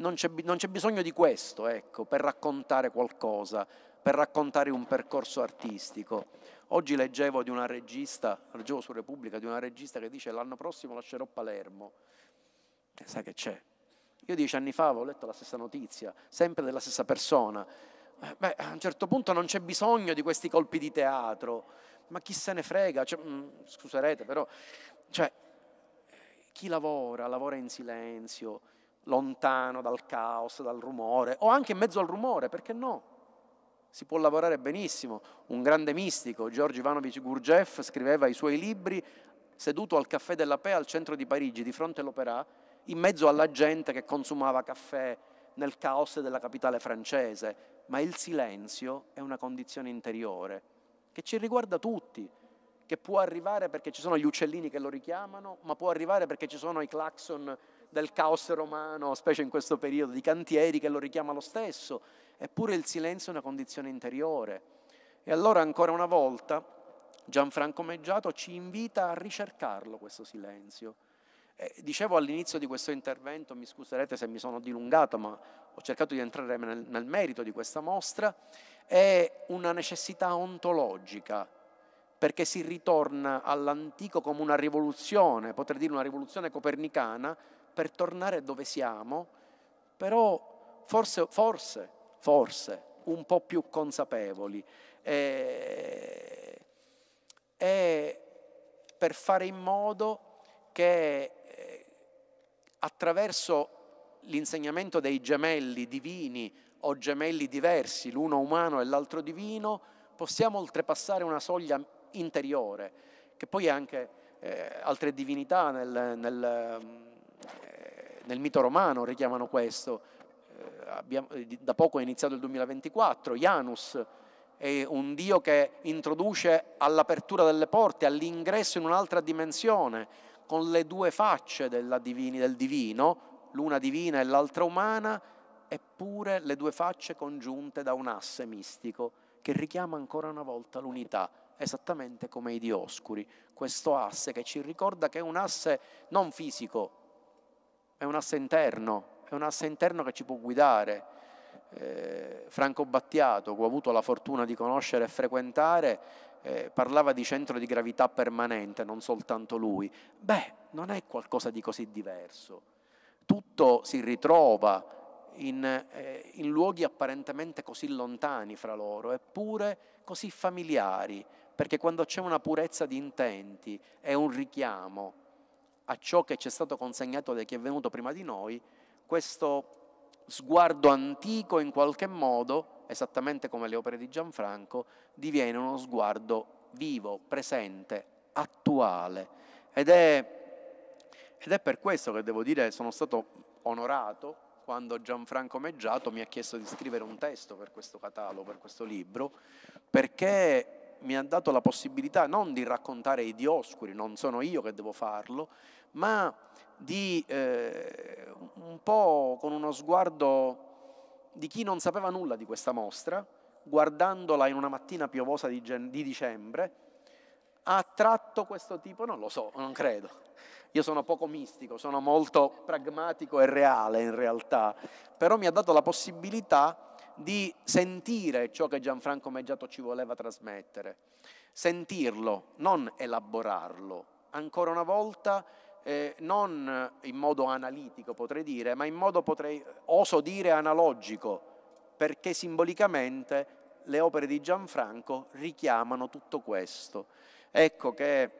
Non c'è, non c'è bisogno di questo, ecco, per raccontare qualcosa, per raccontare un percorso artistico. Oggi leggevo di una regista, leggevo su Repubblica, di una regista che dice l'anno prossimo lascerò Palermo. E sai che c'è? Io dieci anni fa avevo letto la stessa notizia, sempre della stessa persona. Eh, beh, a un certo punto non c'è bisogno di questi colpi di teatro, ma chi se ne frega? Cioè, mm, scuserete, però, cioè, chi lavora, lavora in silenzio, lontano dal caos, dal rumore, o anche in mezzo al rumore, perché no? Si può lavorare benissimo. Un grande mistico, Giorgio Ivanovich Gurdjieff, scriveva i suoi libri seduto al caffè della Pea al centro di Parigi, di fronte all'Opéra, in mezzo alla gente che consumava caffè nel caos della capitale francese. Ma il silenzio è una condizione interiore che ci riguarda tutti, che può arrivare perché ci sono gli uccellini che lo richiamano, ma può arrivare perché ci sono i clacson del caos romano, specie in questo periodo di cantieri, che lo richiama lo stesso. Eppure il silenzio è una condizione interiore. E allora ancora una volta Gianfranco Meggiato ci invita a ricercarlo questo silenzio. Eh, dicevo all'inizio di questo intervento, mi scuserete se mi sono dilungato, ma ho cercato di entrare nel, nel merito di questa mostra, è una necessità ontologica perché si ritorna all'antico come una rivoluzione, potrei dire una rivoluzione copernicana, per tornare dove siamo, però forse, forse, forse un po' più consapevoli. E, eh, e per fare in modo che eh, attraverso l'insegnamento dei gemelli divini o gemelli diversi, l'uno umano e l'altro divino, possiamo oltrepassare una soglia interiore, che poi anche eh, altre divinità nel, nel nel mito romano richiamano questo. Eh, abbiamo, eh, da poco è iniziato il 2024, Janus è un Dio che introduce all'apertura delle porte, all'ingresso in un'altra dimensione, con le due facce divini, del divino, l'una divina e l'altra umana, eppure le due facce congiunte da un asse mistico che richiama ancora una volta l'unità, esattamente come i dioscuri, questo asse che ci ricorda che è un asse non fisico, è un asse interno, è un asse interno che ci può guidare. Eh, Franco Battiato, che ho avuto la fortuna di conoscere e frequentare, eh, parlava di centro di gravità permanente, non soltanto lui. Beh, non è qualcosa di così diverso. Tutto si ritrova in, eh, in luoghi apparentemente così lontani fra loro, eppure così familiari, perché quando c'è una purezza di intenti, è un richiamo, a ciò che ci è stato consegnato da chi è venuto prima di noi, questo sguardo antico in qualche modo, esattamente come le opere di Gianfranco, diviene uno sguardo vivo, presente, attuale. Ed è, ed è per questo che devo dire sono stato onorato quando Gianfranco Meggiato mi ha chiesto di scrivere un testo per questo catalogo, per questo libro, perché mi ha dato la possibilità non di raccontare i dioscuri, non sono io che devo farlo, ma di eh, un po' con uno sguardo di chi non sapeva nulla di questa mostra, guardandola in una mattina piovosa di, di dicembre, ha attratto questo tipo? Non lo so, non credo. Io sono poco mistico, sono molto pragmatico e reale in realtà, però mi ha dato la possibilità di sentire ciò che Gianfranco Meggiato ci voleva trasmettere, sentirlo, non elaborarlo. Ancora una volta eh, non in modo analitico potrei dire, ma in modo potrei, oso dire analogico, perché simbolicamente le opere di Gianfranco richiamano tutto questo. Ecco che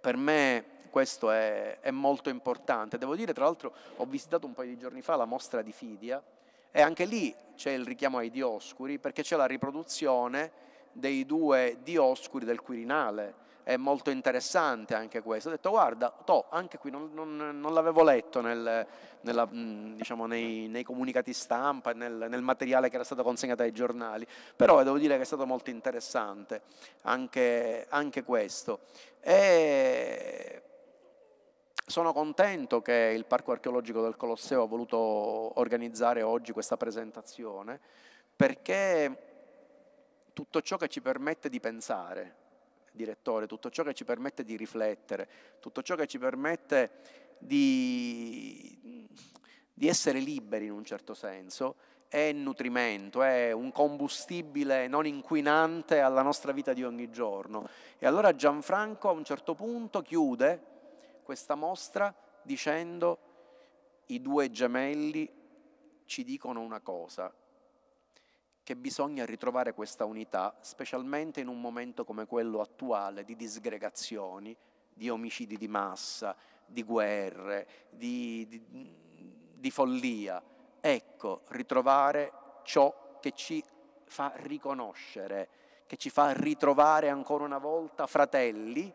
per me questo è, è molto importante. Devo dire, tra l'altro, ho visitato un paio di giorni fa la mostra di Fidia e anche lì c'è il richiamo ai dioscuri perché c'è la riproduzione dei due dioscuri del Quirinale è molto interessante anche questo. Ho detto guarda, to, anche qui non, non, non l'avevo letto nel, nella, diciamo, nei, nei, comunicati stampa, nel, nel, materiale che era stato consegnato ai giornali, però devo dire che è stato molto interessante anche, anche questo. E sono contento che il Parco Archeologico del Colosseo ha voluto organizzare oggi questa presentazione perché tutto ciò che ci permette di pensare, direttore, tutto ciò che ci permette di riflettere, tutto ciò che ci permette di, di essere liberi in un certo senso, è nutrimento, è un combustibile non inquinante alla nostra vita di ogni giorno. E allora Gianfranco a un certo punto chiude questa mostra dicendo i due gemelli ci dicono una cosa, che bisogna ritrovare questa unità, specialmente in un momento come quello attuale di disgregazioni, di omicidi di massa, di guerre, di, di, di follia. Ecco, ritrovare ciò che ci fa riconoscere, che ci fa ritrovare ancora una volta fratelli,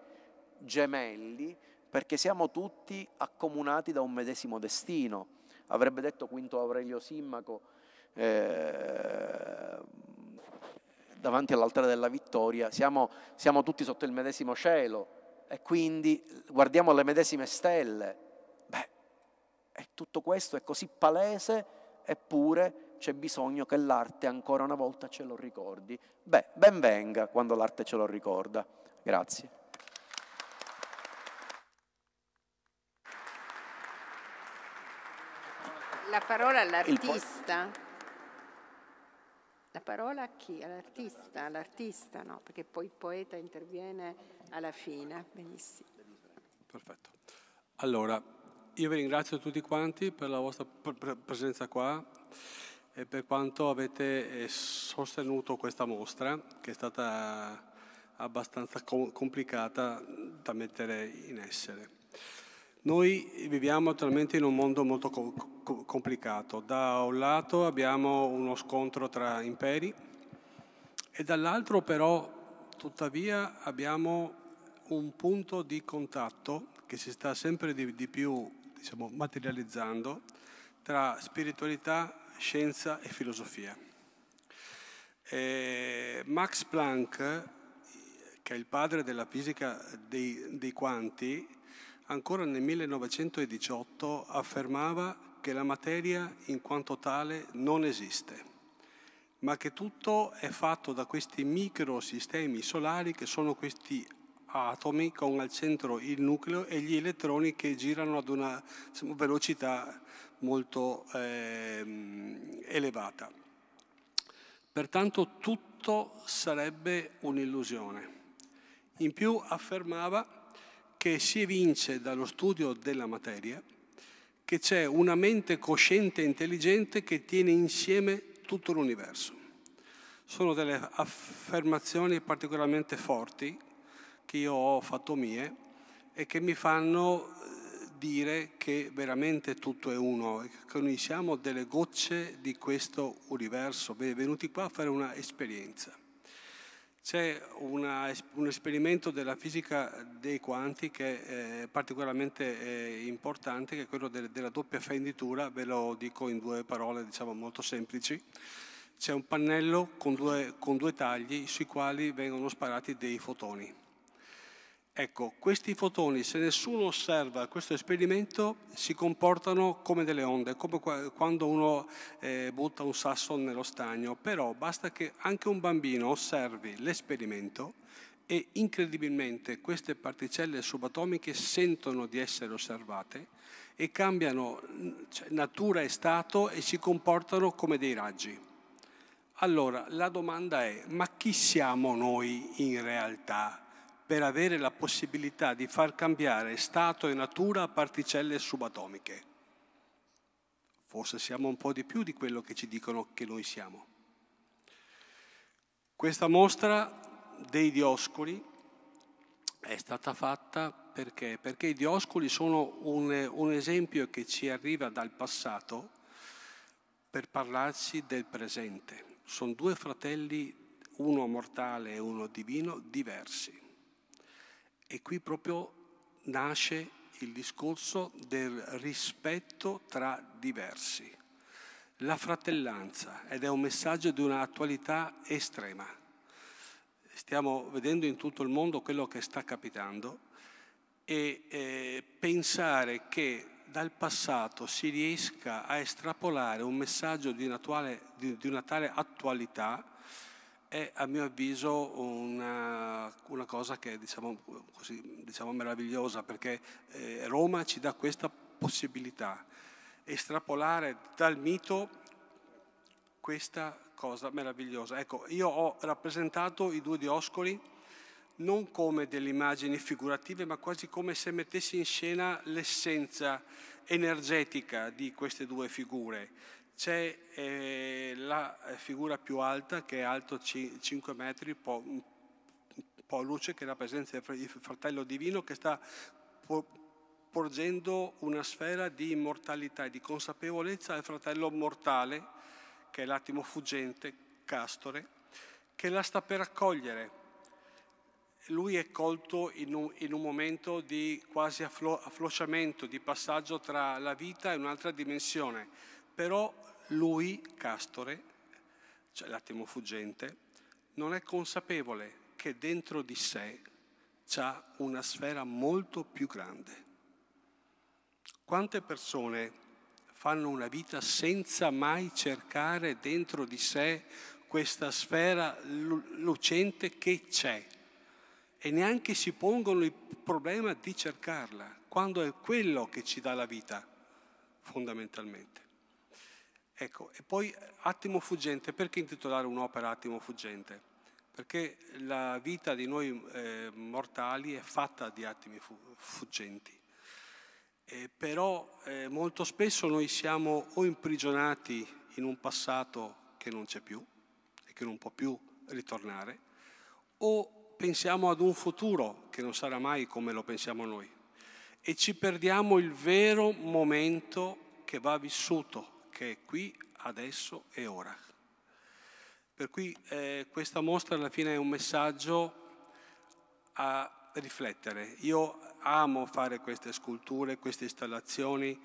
gemelli, perché siamo tutti accomunati da un medesimo destino. Avrebbe detto Quinto Aurelio Simmaco, eh, davanti all'altare della vittoria, siamo, siamo tutti sotto il medesimo cielo e quindi guardiamo le medesime stelle. Beh, tutto questo è così palese, eppure c'è bisogno che l'arte ancora una volta ce lo ricordi. Beh, ben venga quando l'arte ce lo ricorda. Grazie. La parola all'artista. La parola a chi? All'artista, all'artista no, perché poi il poeta interviene alla fine. Benissimo. Perfetto. Allora, io vi ringrazio tutti quanti per la vostra presenza qua e per quanto avete eh, sostenuto questa mostra che è stata abbastanza complicata da mettere in essere. Noi viviamo attualmente in un mondo molto complicato. Da un lato abbiamo uno scontro tra imperi e dall'altro però tuttavia abbiamo un punto di contatto che si sta sempre di, di più diciamo, materializzando tra spiritualità, scienza e filosofia. E Max Planck, che è il padre della fisica dei, dei quanti, ancora nel 1918 affermava che che la materia in quanto tale non esiste, ma che tutto è fatto da questi microsistemi solari che sono questi atomi con al centro il nucleo e gli elettroni che girano ad una diciamo, velocità molto eh, elevata. Pertanto tutto sarebbe un'illusione. In più affermava che si evince dallo studio della materia che c'è una mente cosciente e intelligente che tiene insieme tutto l'universo. Sono delle affermazioni particolarmente forti che io ho fatto mie e che mi fanno eh, dire che veramente tutto è uno che noi siamo delle gocce di questo universo, venuti qua a fare una esperienza. C'è una, un esperimento della fisica dei quanti che è particolarmente eh, importante, che è quello de, della doppia fenditura, ve lo dico in due parole diciamo, molto semplici. C'è un pannello con due, con due tagli sui quali vengono sparati dei fotoni Ecco, questi fotoni, se nessuno osserva questo esperimento, si comportano come delle onde, come quando uno eh, butta un sasso nello stagno, però basta che anche un bambino osservi l'esperimento e incredibilmente queste particelle subatomiche sentono di essere osservate e cambiano cioè, natura e stato e si comportano come dei raggi. Allora la domanda è, ma chi siamo noi in realtà? per avere la possibilità di far cambiare stato e natura a particelle subatomiche. Forse siamo un po' di più di quello che ci dicono che noi siamo. Questa mostra dei dioscuri è stata fatta perché? Perché i dioscuri sono un, un esempio che ci arriva dal passato per parlarci del presente. Sono due fratelli, uno mortale e uno divino, diversi. E qui proprio nasce il discorso del rispetto tra diversi. La fratellanza, ed è un messaggio di un'attualità estrema. Stiamo vedendo in tutto il mondo quello che sta capitando e eh, pensare che dal passato si riesca a estrapolare un messaggio di, una tale attualità è a mio avviso una, una cosa che è diciamo, così, diciamo meravigliosa perché eh, Roma ci dà questa possibilità, estrapolare dal mito questa cosa meravigliosa. Ecco, io ho rappresentato i due dioscoli non come delle immagini figurative, ma quasi come se mettessi in scena l'essenza energetica di queste due figure c'è eh, la eh, figura più alta che è alto 5 metri, po', po' luce, che rappresenta il fratello divino che sta porgendo una sfera di immortalità e di consapevolezza al fratello mortale, che è l'attimo fuggente, Castore, che la sta per accogliere. Lui è colto in un, in un momento di quasi afflo- afflosciamento, di passaggio tra la vita e un'altra dimensione, però lui, Castore, cioè l'attimo fuggente, non è consapevole che dentro di sé c'è una sfera molto più grande. Quante persone fanno una vita senza mai cercare dentro di sé questa sfera lucente che c'è e neanche si pongono il problema di cercarla, quando è quello che ci dà la vita, fondamentalmente. Ecco, e poi attimo fuggente, perché intitolare un'opera attimo fuggente? Perché la vita di noi eh, mortali è fatta di attimi fu- fuggenti. Eh, però eh, molto spesso noi siamo o imprigionati in un passato che non c'è più e che non può più ritornare, o pensiamo ad un futuro che non sarà mai come lo pensiamo noi e ci perdiamo il vero momento che va vissuto che è qui, adesso e ora. Per cui eh, questa mostra alla fine è un messaggio a riflettere. Io amo fare queste sculture, queste installazioni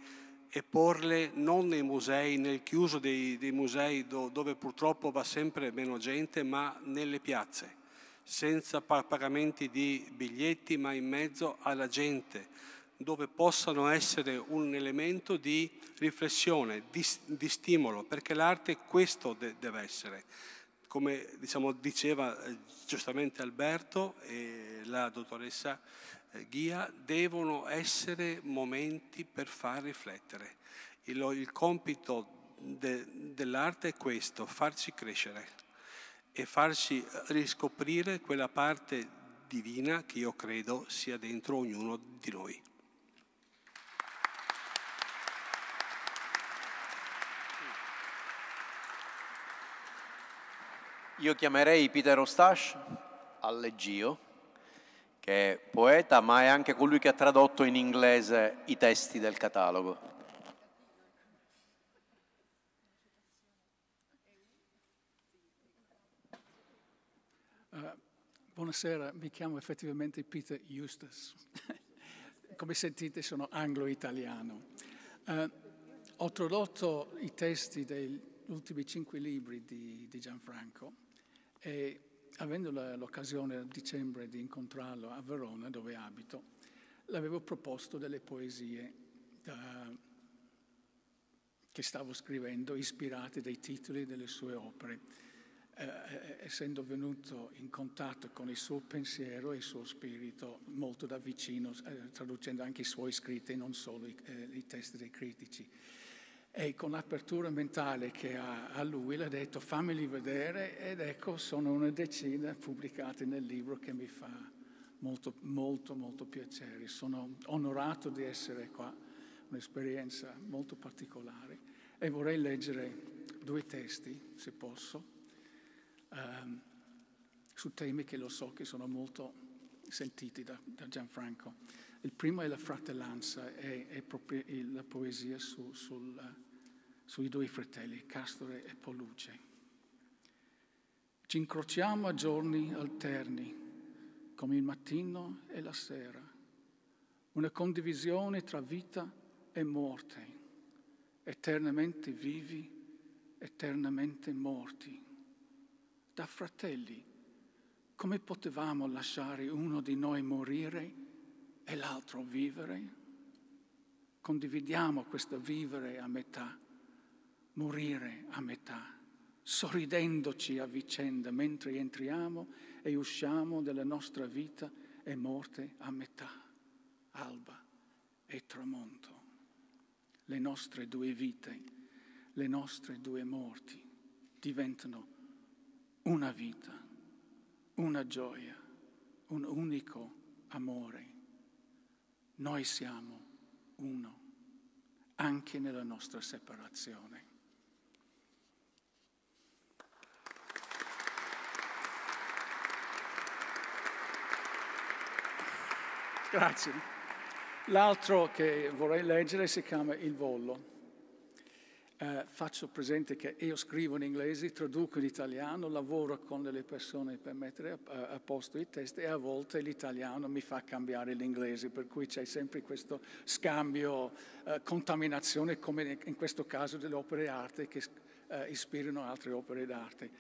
e porle non nei musei, nel chiuso dei, dei musei do, dove purtroppo va sempre meno gente, ma nelle piazze, senza pagamenti di biglietti, ma in mezzo alla gente dove possano essere un elemento di riflessione, di, di stimolo, perché l'arte questo de, deve essere. Come diciamo, diceva eh, giustamente Alberto e la dottoressa eh, Ghia, devono essere momenti per far riflettere. Il, il compito de, dell'arte è questo, farci crescere e farci riscoprire quella parte divina che io credo sia dentro ognuno di noi. Io chiamerei Peter Ostache Alleggio, che è poeta, ma è anche colui che ha tradotto in inglese i testi del catalogo. Eh, buonasera, mi chiamo effettivamente Peter Eustace. *laughs* Come sentite sono anglo-italiano. Uh, ho tradotto i testi degli ultimi cinque libri di, di Gianfranco e avendo l'occasione a dicembre di incontrarlo a Verona, dove abito, l'avevo proposto delle poesie da, che stavo scrivendo ispirate dai titoli delle sue opere, eh, eh essendo venuto in contatto con il suo pensiero e il suo spirito molto da vicino, eh, traducendo anche i suoi scritti e non solo i, eh, i testi dei critici e con l'apertura mentale che ha, a lui l'ha detto fammeli vedere ed ecco sono una decina pubblicati nel libro che mi fa molto molto molto piacere. Sono onorato di essere qua, un'esperienza molto particolare e vorrei leggere due testi se posso um, su temi che lo so che sono molto sentiti da, da Gianfranco. Il primo è la fratellanza è proprio la poesia su, sul sui due fratelli, Castore e Polluce. Ci incrociamo a giorni alterni, come il mattino e la sera, una condivisione tra vita e morte, eternamente vivi, eternamente morti. Da fratelli, come potevamo lasciare uno di noi morire e l'altro vivere? Condividiamo questo vivere a metà morire a metà, sorridendoci a vicenda mentre entriamo e usciamo della nostra vita e morte a metà, alba e tramonto, le nostre due vite, le nostre due morti diventano una vita, una gioia, un unico amore. Noi siamo uno, anche nella nostra separazione. Grazie. L'altro che vorrei leggere si chiama Il Vollo. Eh, faccio presente che io scrivo in inglese, traduco in italiano, lavoro con delle persone per mettere a, a posto i testi e a volte l'italiano mi fa cambiare l'inglese, per cui c'è sempre questo scambio, eh, contaminazione, come in questo caso delle opere d'arte che eh, ispirano altre opere d'arte.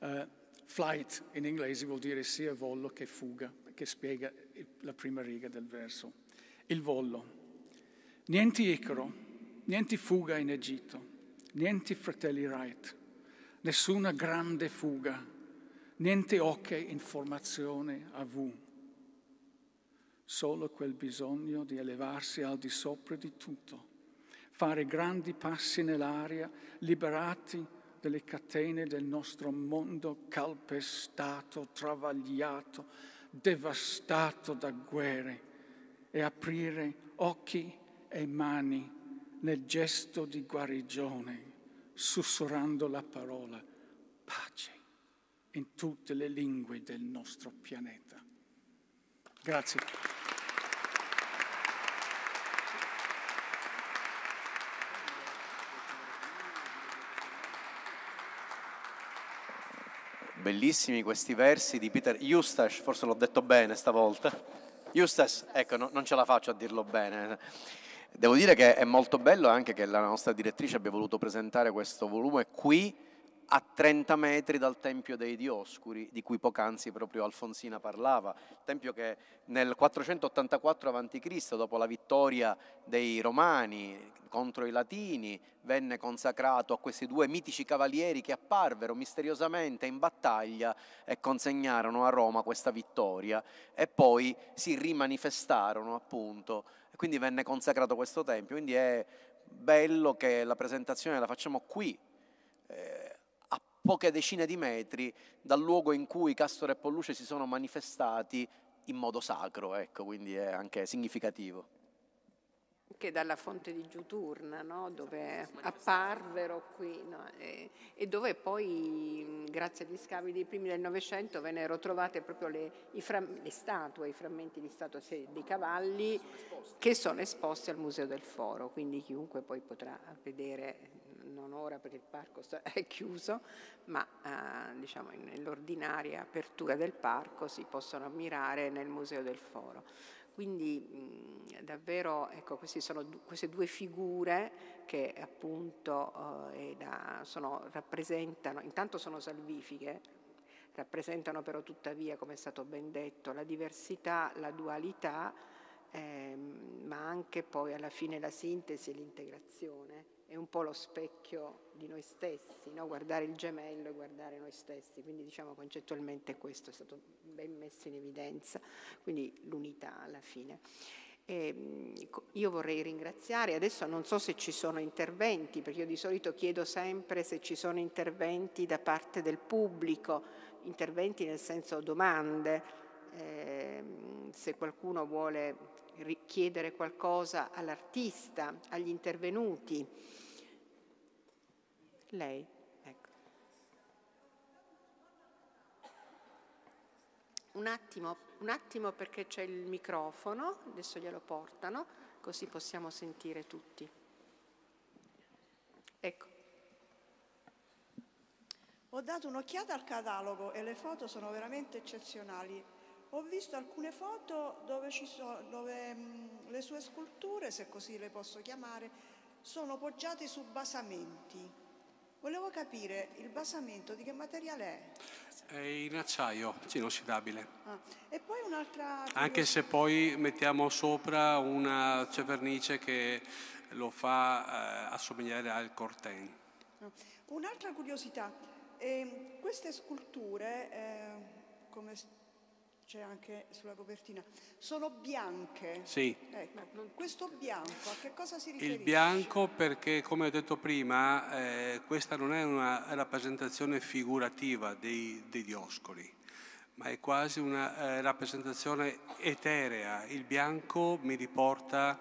Eh, flight in inglese vuol dire sia volo che fuga che spiega la prima riga del verso. Il volo. Niente Icaro, niente fuga in Egitto, niente fratelli Wright, nessuna grande fuga, niente hockey in formazione a V. Solo quel bisogno di elevarsi al di sopra di tutto, fare grandi passi nell'aria, liberati dalle catene del nostro mondo calpestato, travagliato, devastato da guerre e aprire occhi e mani nel gesto di guarigione, sussurrando la parola pace in tutte le lingue del nostro pianeta. Grazie. Bellissimi questi versi di Peter Eustace, forse l'ho detto bene stavolta. Eustace, ecco, no, non ce la faccio a dirlo bene. Devo dire che è molto bello anche che la nostra direttrice abbia voluto presentare questo volume qui a 30 metri dal Tempio dei Dioscuri, di cui poc'anzi proprio Alfonsina parlava, tempio che nel 484 a.C., dopo la vittoria dei Romani contro i Latini, venne consacrato a questi due mitici cavalieri che apparvero misteriosamente in battaglia e consegnarono a Roma questa vittoria e poi si rimanifestarono appunto e quindi venne consacrato questo tempio, quindi è bello che la presentazione la facciamo qui. Eh, poche decine di metri dal luogo in cui Castore e Polluce si sono manifestati in modo sacro, ecco, quindi è anche significativo. Anche dalla fonte di Giuturna, no? dove apparvero qui no? e, e, dove poi, grazie agli scavi dei primi del Novecento, vennero trovate proprio le, i fram- le statue, i frammenti di statue dei cavalli che sono esposti al Museo del Foro, quindi chiunque poi potrà vedere non ora perché il parco è chiuso, ma eh, diciamo nell'ordinaria apertura del parco si possono ammirare nel Museo del Foro. Quindi mh, mm, davvero ecco, sono, queste due figure che appunto eh, da, sono, rappresentano, intanto sono salvifiche, rappresentano però tuttavia, come è stato ben detto, la diversità, la dualità, ehm, ma anche poi alla fine la sintesi e l'integrazione è un po' lo specchio di noi stessi, no? guardare il gemello e guardare noi stessi, quindi diciamo concettualmente questo è stato ben messo in evidenza, quindi l'unità alla fine. E ehm, io vorrei ringraziare, adesso non so se ci sono interventi, perché io di solito chiedo sempre se ci sono interventi da parte del pubblico, interventi nel senso domande. Eh, se qualcuno vuole chiedere qualcosa all'artista, agli intervenuti. Lei, ecco. Un attimo, un attimo perché c'è il microfono, adesso glielo portano, così possiamo sentire tutti. Ecco. Ho dato un'occhiata al catalogo e le foto sono veramente eccezionali. Ho visto alcune foto dove, sono, dove mh, mm, le sue sculture, se così le posso chiamare, sono poggiate su basamenti. Volevo capire il basamento di che materiale è? È in acciaio, inossidabile. Ah, e poi un'altra... Anche se poi mettiamo sopra una c'è vernice che lo fa eh, assomigliare al corten. Ah, un'altra curiosità, eh, queste sculture, eh, come c'è anche sulla copertina, sono bianche. Sì. Ecco, questo bianco a che cosa si riferisce? Il bianco perché, come ho detto prima, eh, questa non è una rappresentazione figurativa dei, degli oscoli, ma è quasi una eh, rappresentazione eterea. Il bianco mi riporta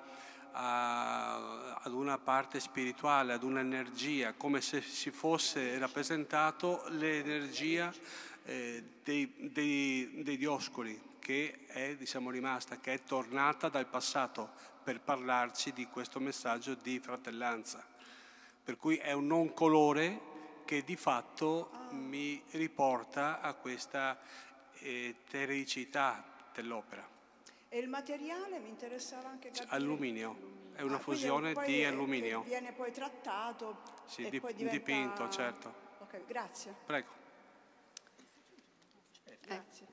a, ad una parte spirituale, ad un'energia, come se si fosse rappresentato l'energia eh, dei, dei, dei, Dioscuri, che è diciamo, rimasta, che è tornata dal passato per parlarci di questo messaggio di fratellanza. Per cui è un non colore che di fatto mi riporta a questa etericità dell'opera. E il materiale mi interessava anche capire. Alluminio, è una ah, fusione di alluminio. Viene poi trattato sì, e dip- poi diventa... dipinto, certo. Ok, grazie. Prego. Grazie.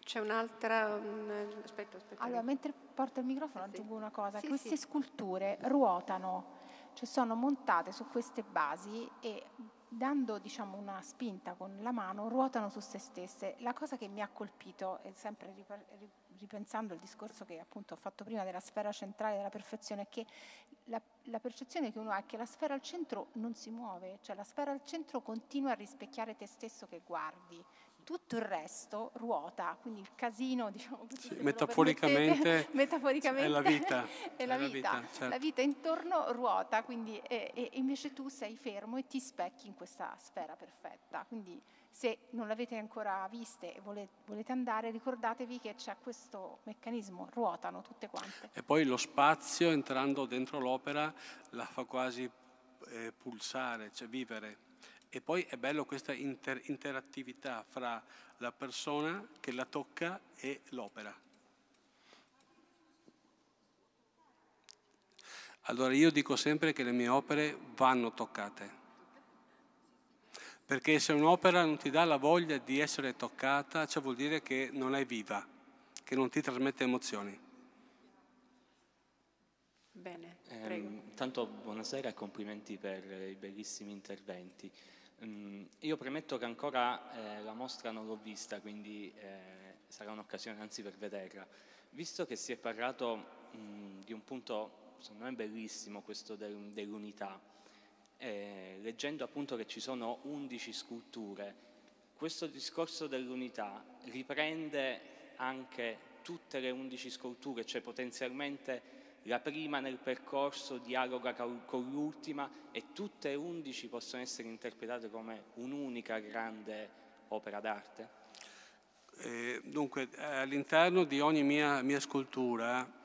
C'è un'altra... Un... Aspetta, aspetta. Allora, mentre porto il microfono aggiungo una cosa. Sì, queste sì. sculture ruotano, cioè sono montate su queste basi e dando diciamo, una spinta con la mano ruotano su se stesse. La cosa che mi ha colpito, è sempre ripeto, ripensando al discorso che appunto ho fatto prima della sfera centrale della perfezione, è che la, la, percezione che uno ha è che la sfera al centro non si muove, cioè la sfera al centro continua a rispecchiare te stesso che guardi. Tutto il resto ruota, quindi il casino, diciamo così, sì, metaforicamente, *laughs* metaforicamente, è la vita. *laughs* è la, è vita. La, vita certo. la vita intorno ruota, quindi e, e invece tu sei fermo e ti specchi in questa sfera perfetta. Quindi se non l'avete ancora viste e volete andare, ricordatevi che c'è questo meccanismo, ruotano tutte quante. E poi lo spazio, entrando dentro l'opera, la fa quasi eh, pulsare, cioè vivere. E poi è bello questa inter- interattività fra la persona che la tocca e l'opera. Allora io dico sempre che le mie opere vanno toccate perché se un'opera non ti dà la voglia di essere toccata, ciò vuol dire che non è viva, che non ti trasmette emozioni. Bene, ehm, prego. Eh, tanto buonasera e complimenti per i bellissimi interventi. Mm, io premetto che ancora eh, la mostra non l'ho vista, quindi eh, sarà un'occasione anzi per vederla. Visto che si è parlato mh, mm, di un punto, secondo me bellissimo, questo del, dell'unità, eh, leggendo appunto che ci sono 11 sculture, questo discorso dell'unità riprende anche tutte le 11 sculture, cioè potenzialmente la prima nel percorso dialoga con l'ultima e tutte e 11 possono essere interpretate come un'unica grande opera d'arte? Eh, dunque, all'interno di ogni mia, mia scultura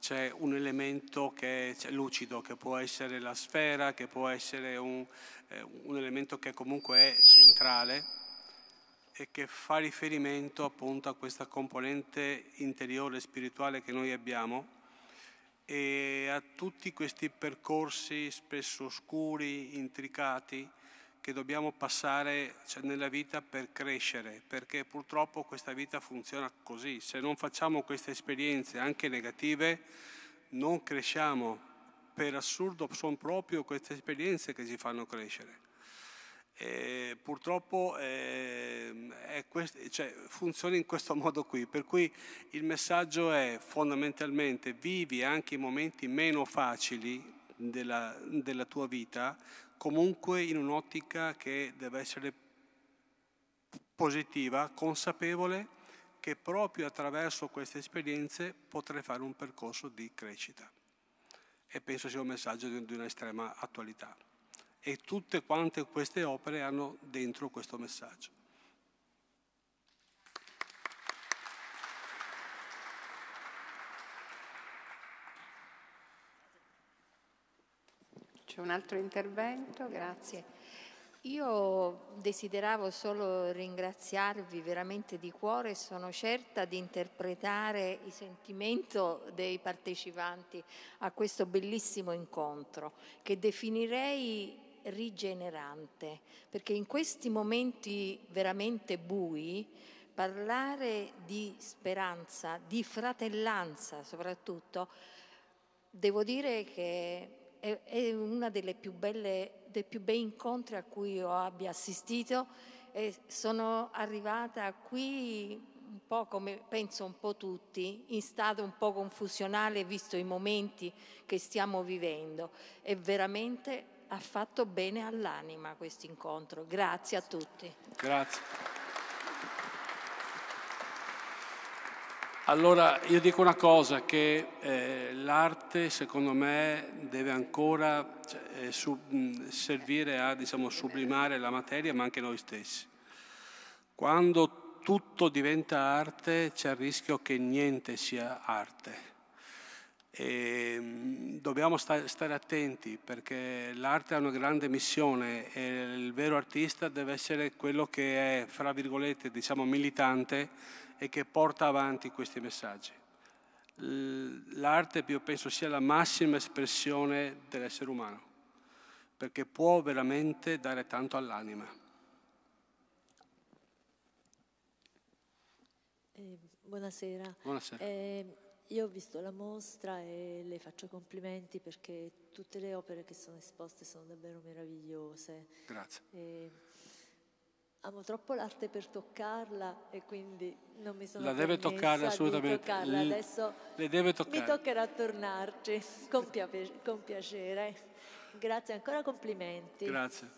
c'è un elemento che è cioè, lucido, che può essere la sfera, che può essere un, eh, un elemento che comunque è centrale e che fa riferimento appunto a questa componente interiore spirituale che noi abbiamo e a tutti questi percorsi spesso oscuri, intricati, che dobbiamo passare cioè, nella vita per crescere, perché purtroppo questa vita funziona così. Se non facciamo queste esperienze, anche negative, non cresciamo. Per assurdo sono proprio queste esperienze che ci fanno crescere. E purtroppo eh, quest- cioè, funziona in questo *laughs* modo qui, per cui il messaggio è fondamentalmente vivi anche i momenti meno facili della, della tua vita comunque in un'ottica che deve essere positiva, consapevole che proprio attraverso queste esperienze potrei fare un percorso di crescita. E penso sia un messaggio di, di un'estrema attualità. E tutte quante queste opere hanno dentro questo messaggio. C'è un altro intervento? Grazie. Io desideravo solo ringraziarvi veramente di cuore e sono certa di interpretare il sentimento dei partecipanti a questo bellissimo incontro che definirei rigenerante, perché in questi momenti veramente bui parlare di speranza, di fratellanza soprattutto, devo dire che è, è uno dei più bei incontri a cui io abbia assistito e sono arrivata qui un po' come penso un po' tutti, in stato un po' confusionale visto i momenti che stiamo vivendo e veramente ha fatto bene all'anima questo incontro. Grazie a tutti. Grazie. Allora, io dico una cosa, che eh, l'arte secondo me deve ancora cioè, eh, sub, servire a diciamo, sublimare la materia, ma anche noi stessi. Quando tutto diventa arte c'è il rischio che niente sia arte. E, dobbiamo sta, stare attenti perché l'arte ha una grande missione e il vero artista deve essere quello che è, fra virgolette, diciamo militante e che porta avanti questi messaggi. L'arte, io penso, sia la massima espressione dell'essere umano, perché può veramente dare tanto all'anima. Eh, buonasera. buonasera. Eh, io ho visto la mostra e le faccio complimenti perché tutte le opere che sono esposte sono davvero meravigliose. Grazie. Eh, amo troppo l'arte per toccarla e quindi non mi sono La deve toccare assolutamente. Toccarla. Adesso Le deve toccare. mi toccherà tornarci con, piace, con piacere. Grazie ancora, complimenti. Grazie.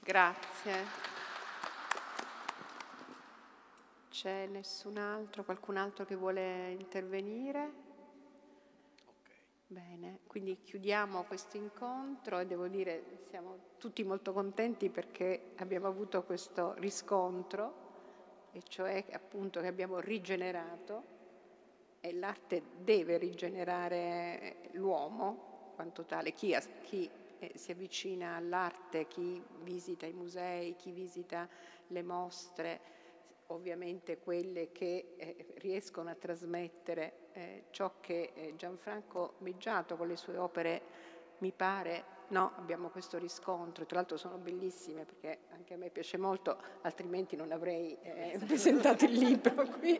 Grazie. C'è nessun altro, qualcun altro che vuole intervenire? Bene, quindi chiudiamo questo incontro e devo dire siamo tutti molto contenti perché abbiamo avuto questo riscontro, e cioè appunto che abbiamo rigenerato e l'arte deve rigenerare l'uomo quanto tale, chi, chi eh, si avvicina all'arte, chi visita i musei, chi visita le mostre, ovviamente quelle che eh, riescono a trasmettere eh, ciò che eh, Gianfranco Meggiato con le sue opere mi pare, no, abbiamo questo riscontro, tra l'altro sono bellissime perché anche a me piace molto, altrimenti non avrei eh, presentato il libro *laughs* qui.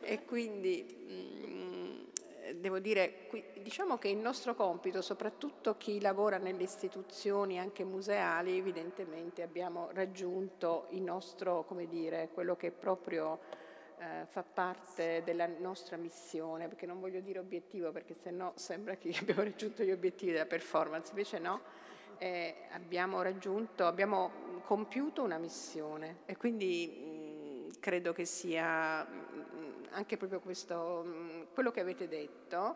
E quindi mh, mm, devo dire, qui, diciamo che il nostro compito, soprattutto chi lavora nelle istituzioni anche museali, evidentemente abbiamo raggiunto il nostro, come dire, quello che è proprio eh, fa parte della nostra missione, perché non voglio dire obiettivo, perché sennò sembra che *laughs* abbiamo raggiunto gli obiettivi della performance, invece no, eh, abbiamo raggiunto, abbiamo compiuto una missione e quindi mh, mm, credo che sia mh, mm, anche proprio questo, mh, mm, quello che avete detto,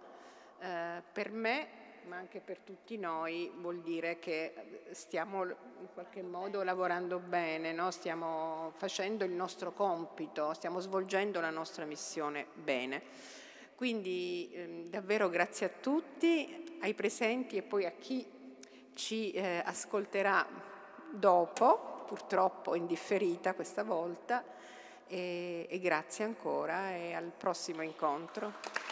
eh, per me ma anche per tutti noi, vuol dire che stiamo in qualche modo lavorando bene, no? stiamo facendo il nostro compito, stiamo svolgendo la nostra missione bene. Quindi ehm, davvero grazie a tutti, ai presenti e poi a chi ci eh, ascolterà dopo, purtroppo indifferita questa volta, e, e grazie ancora e al prossimo incontro.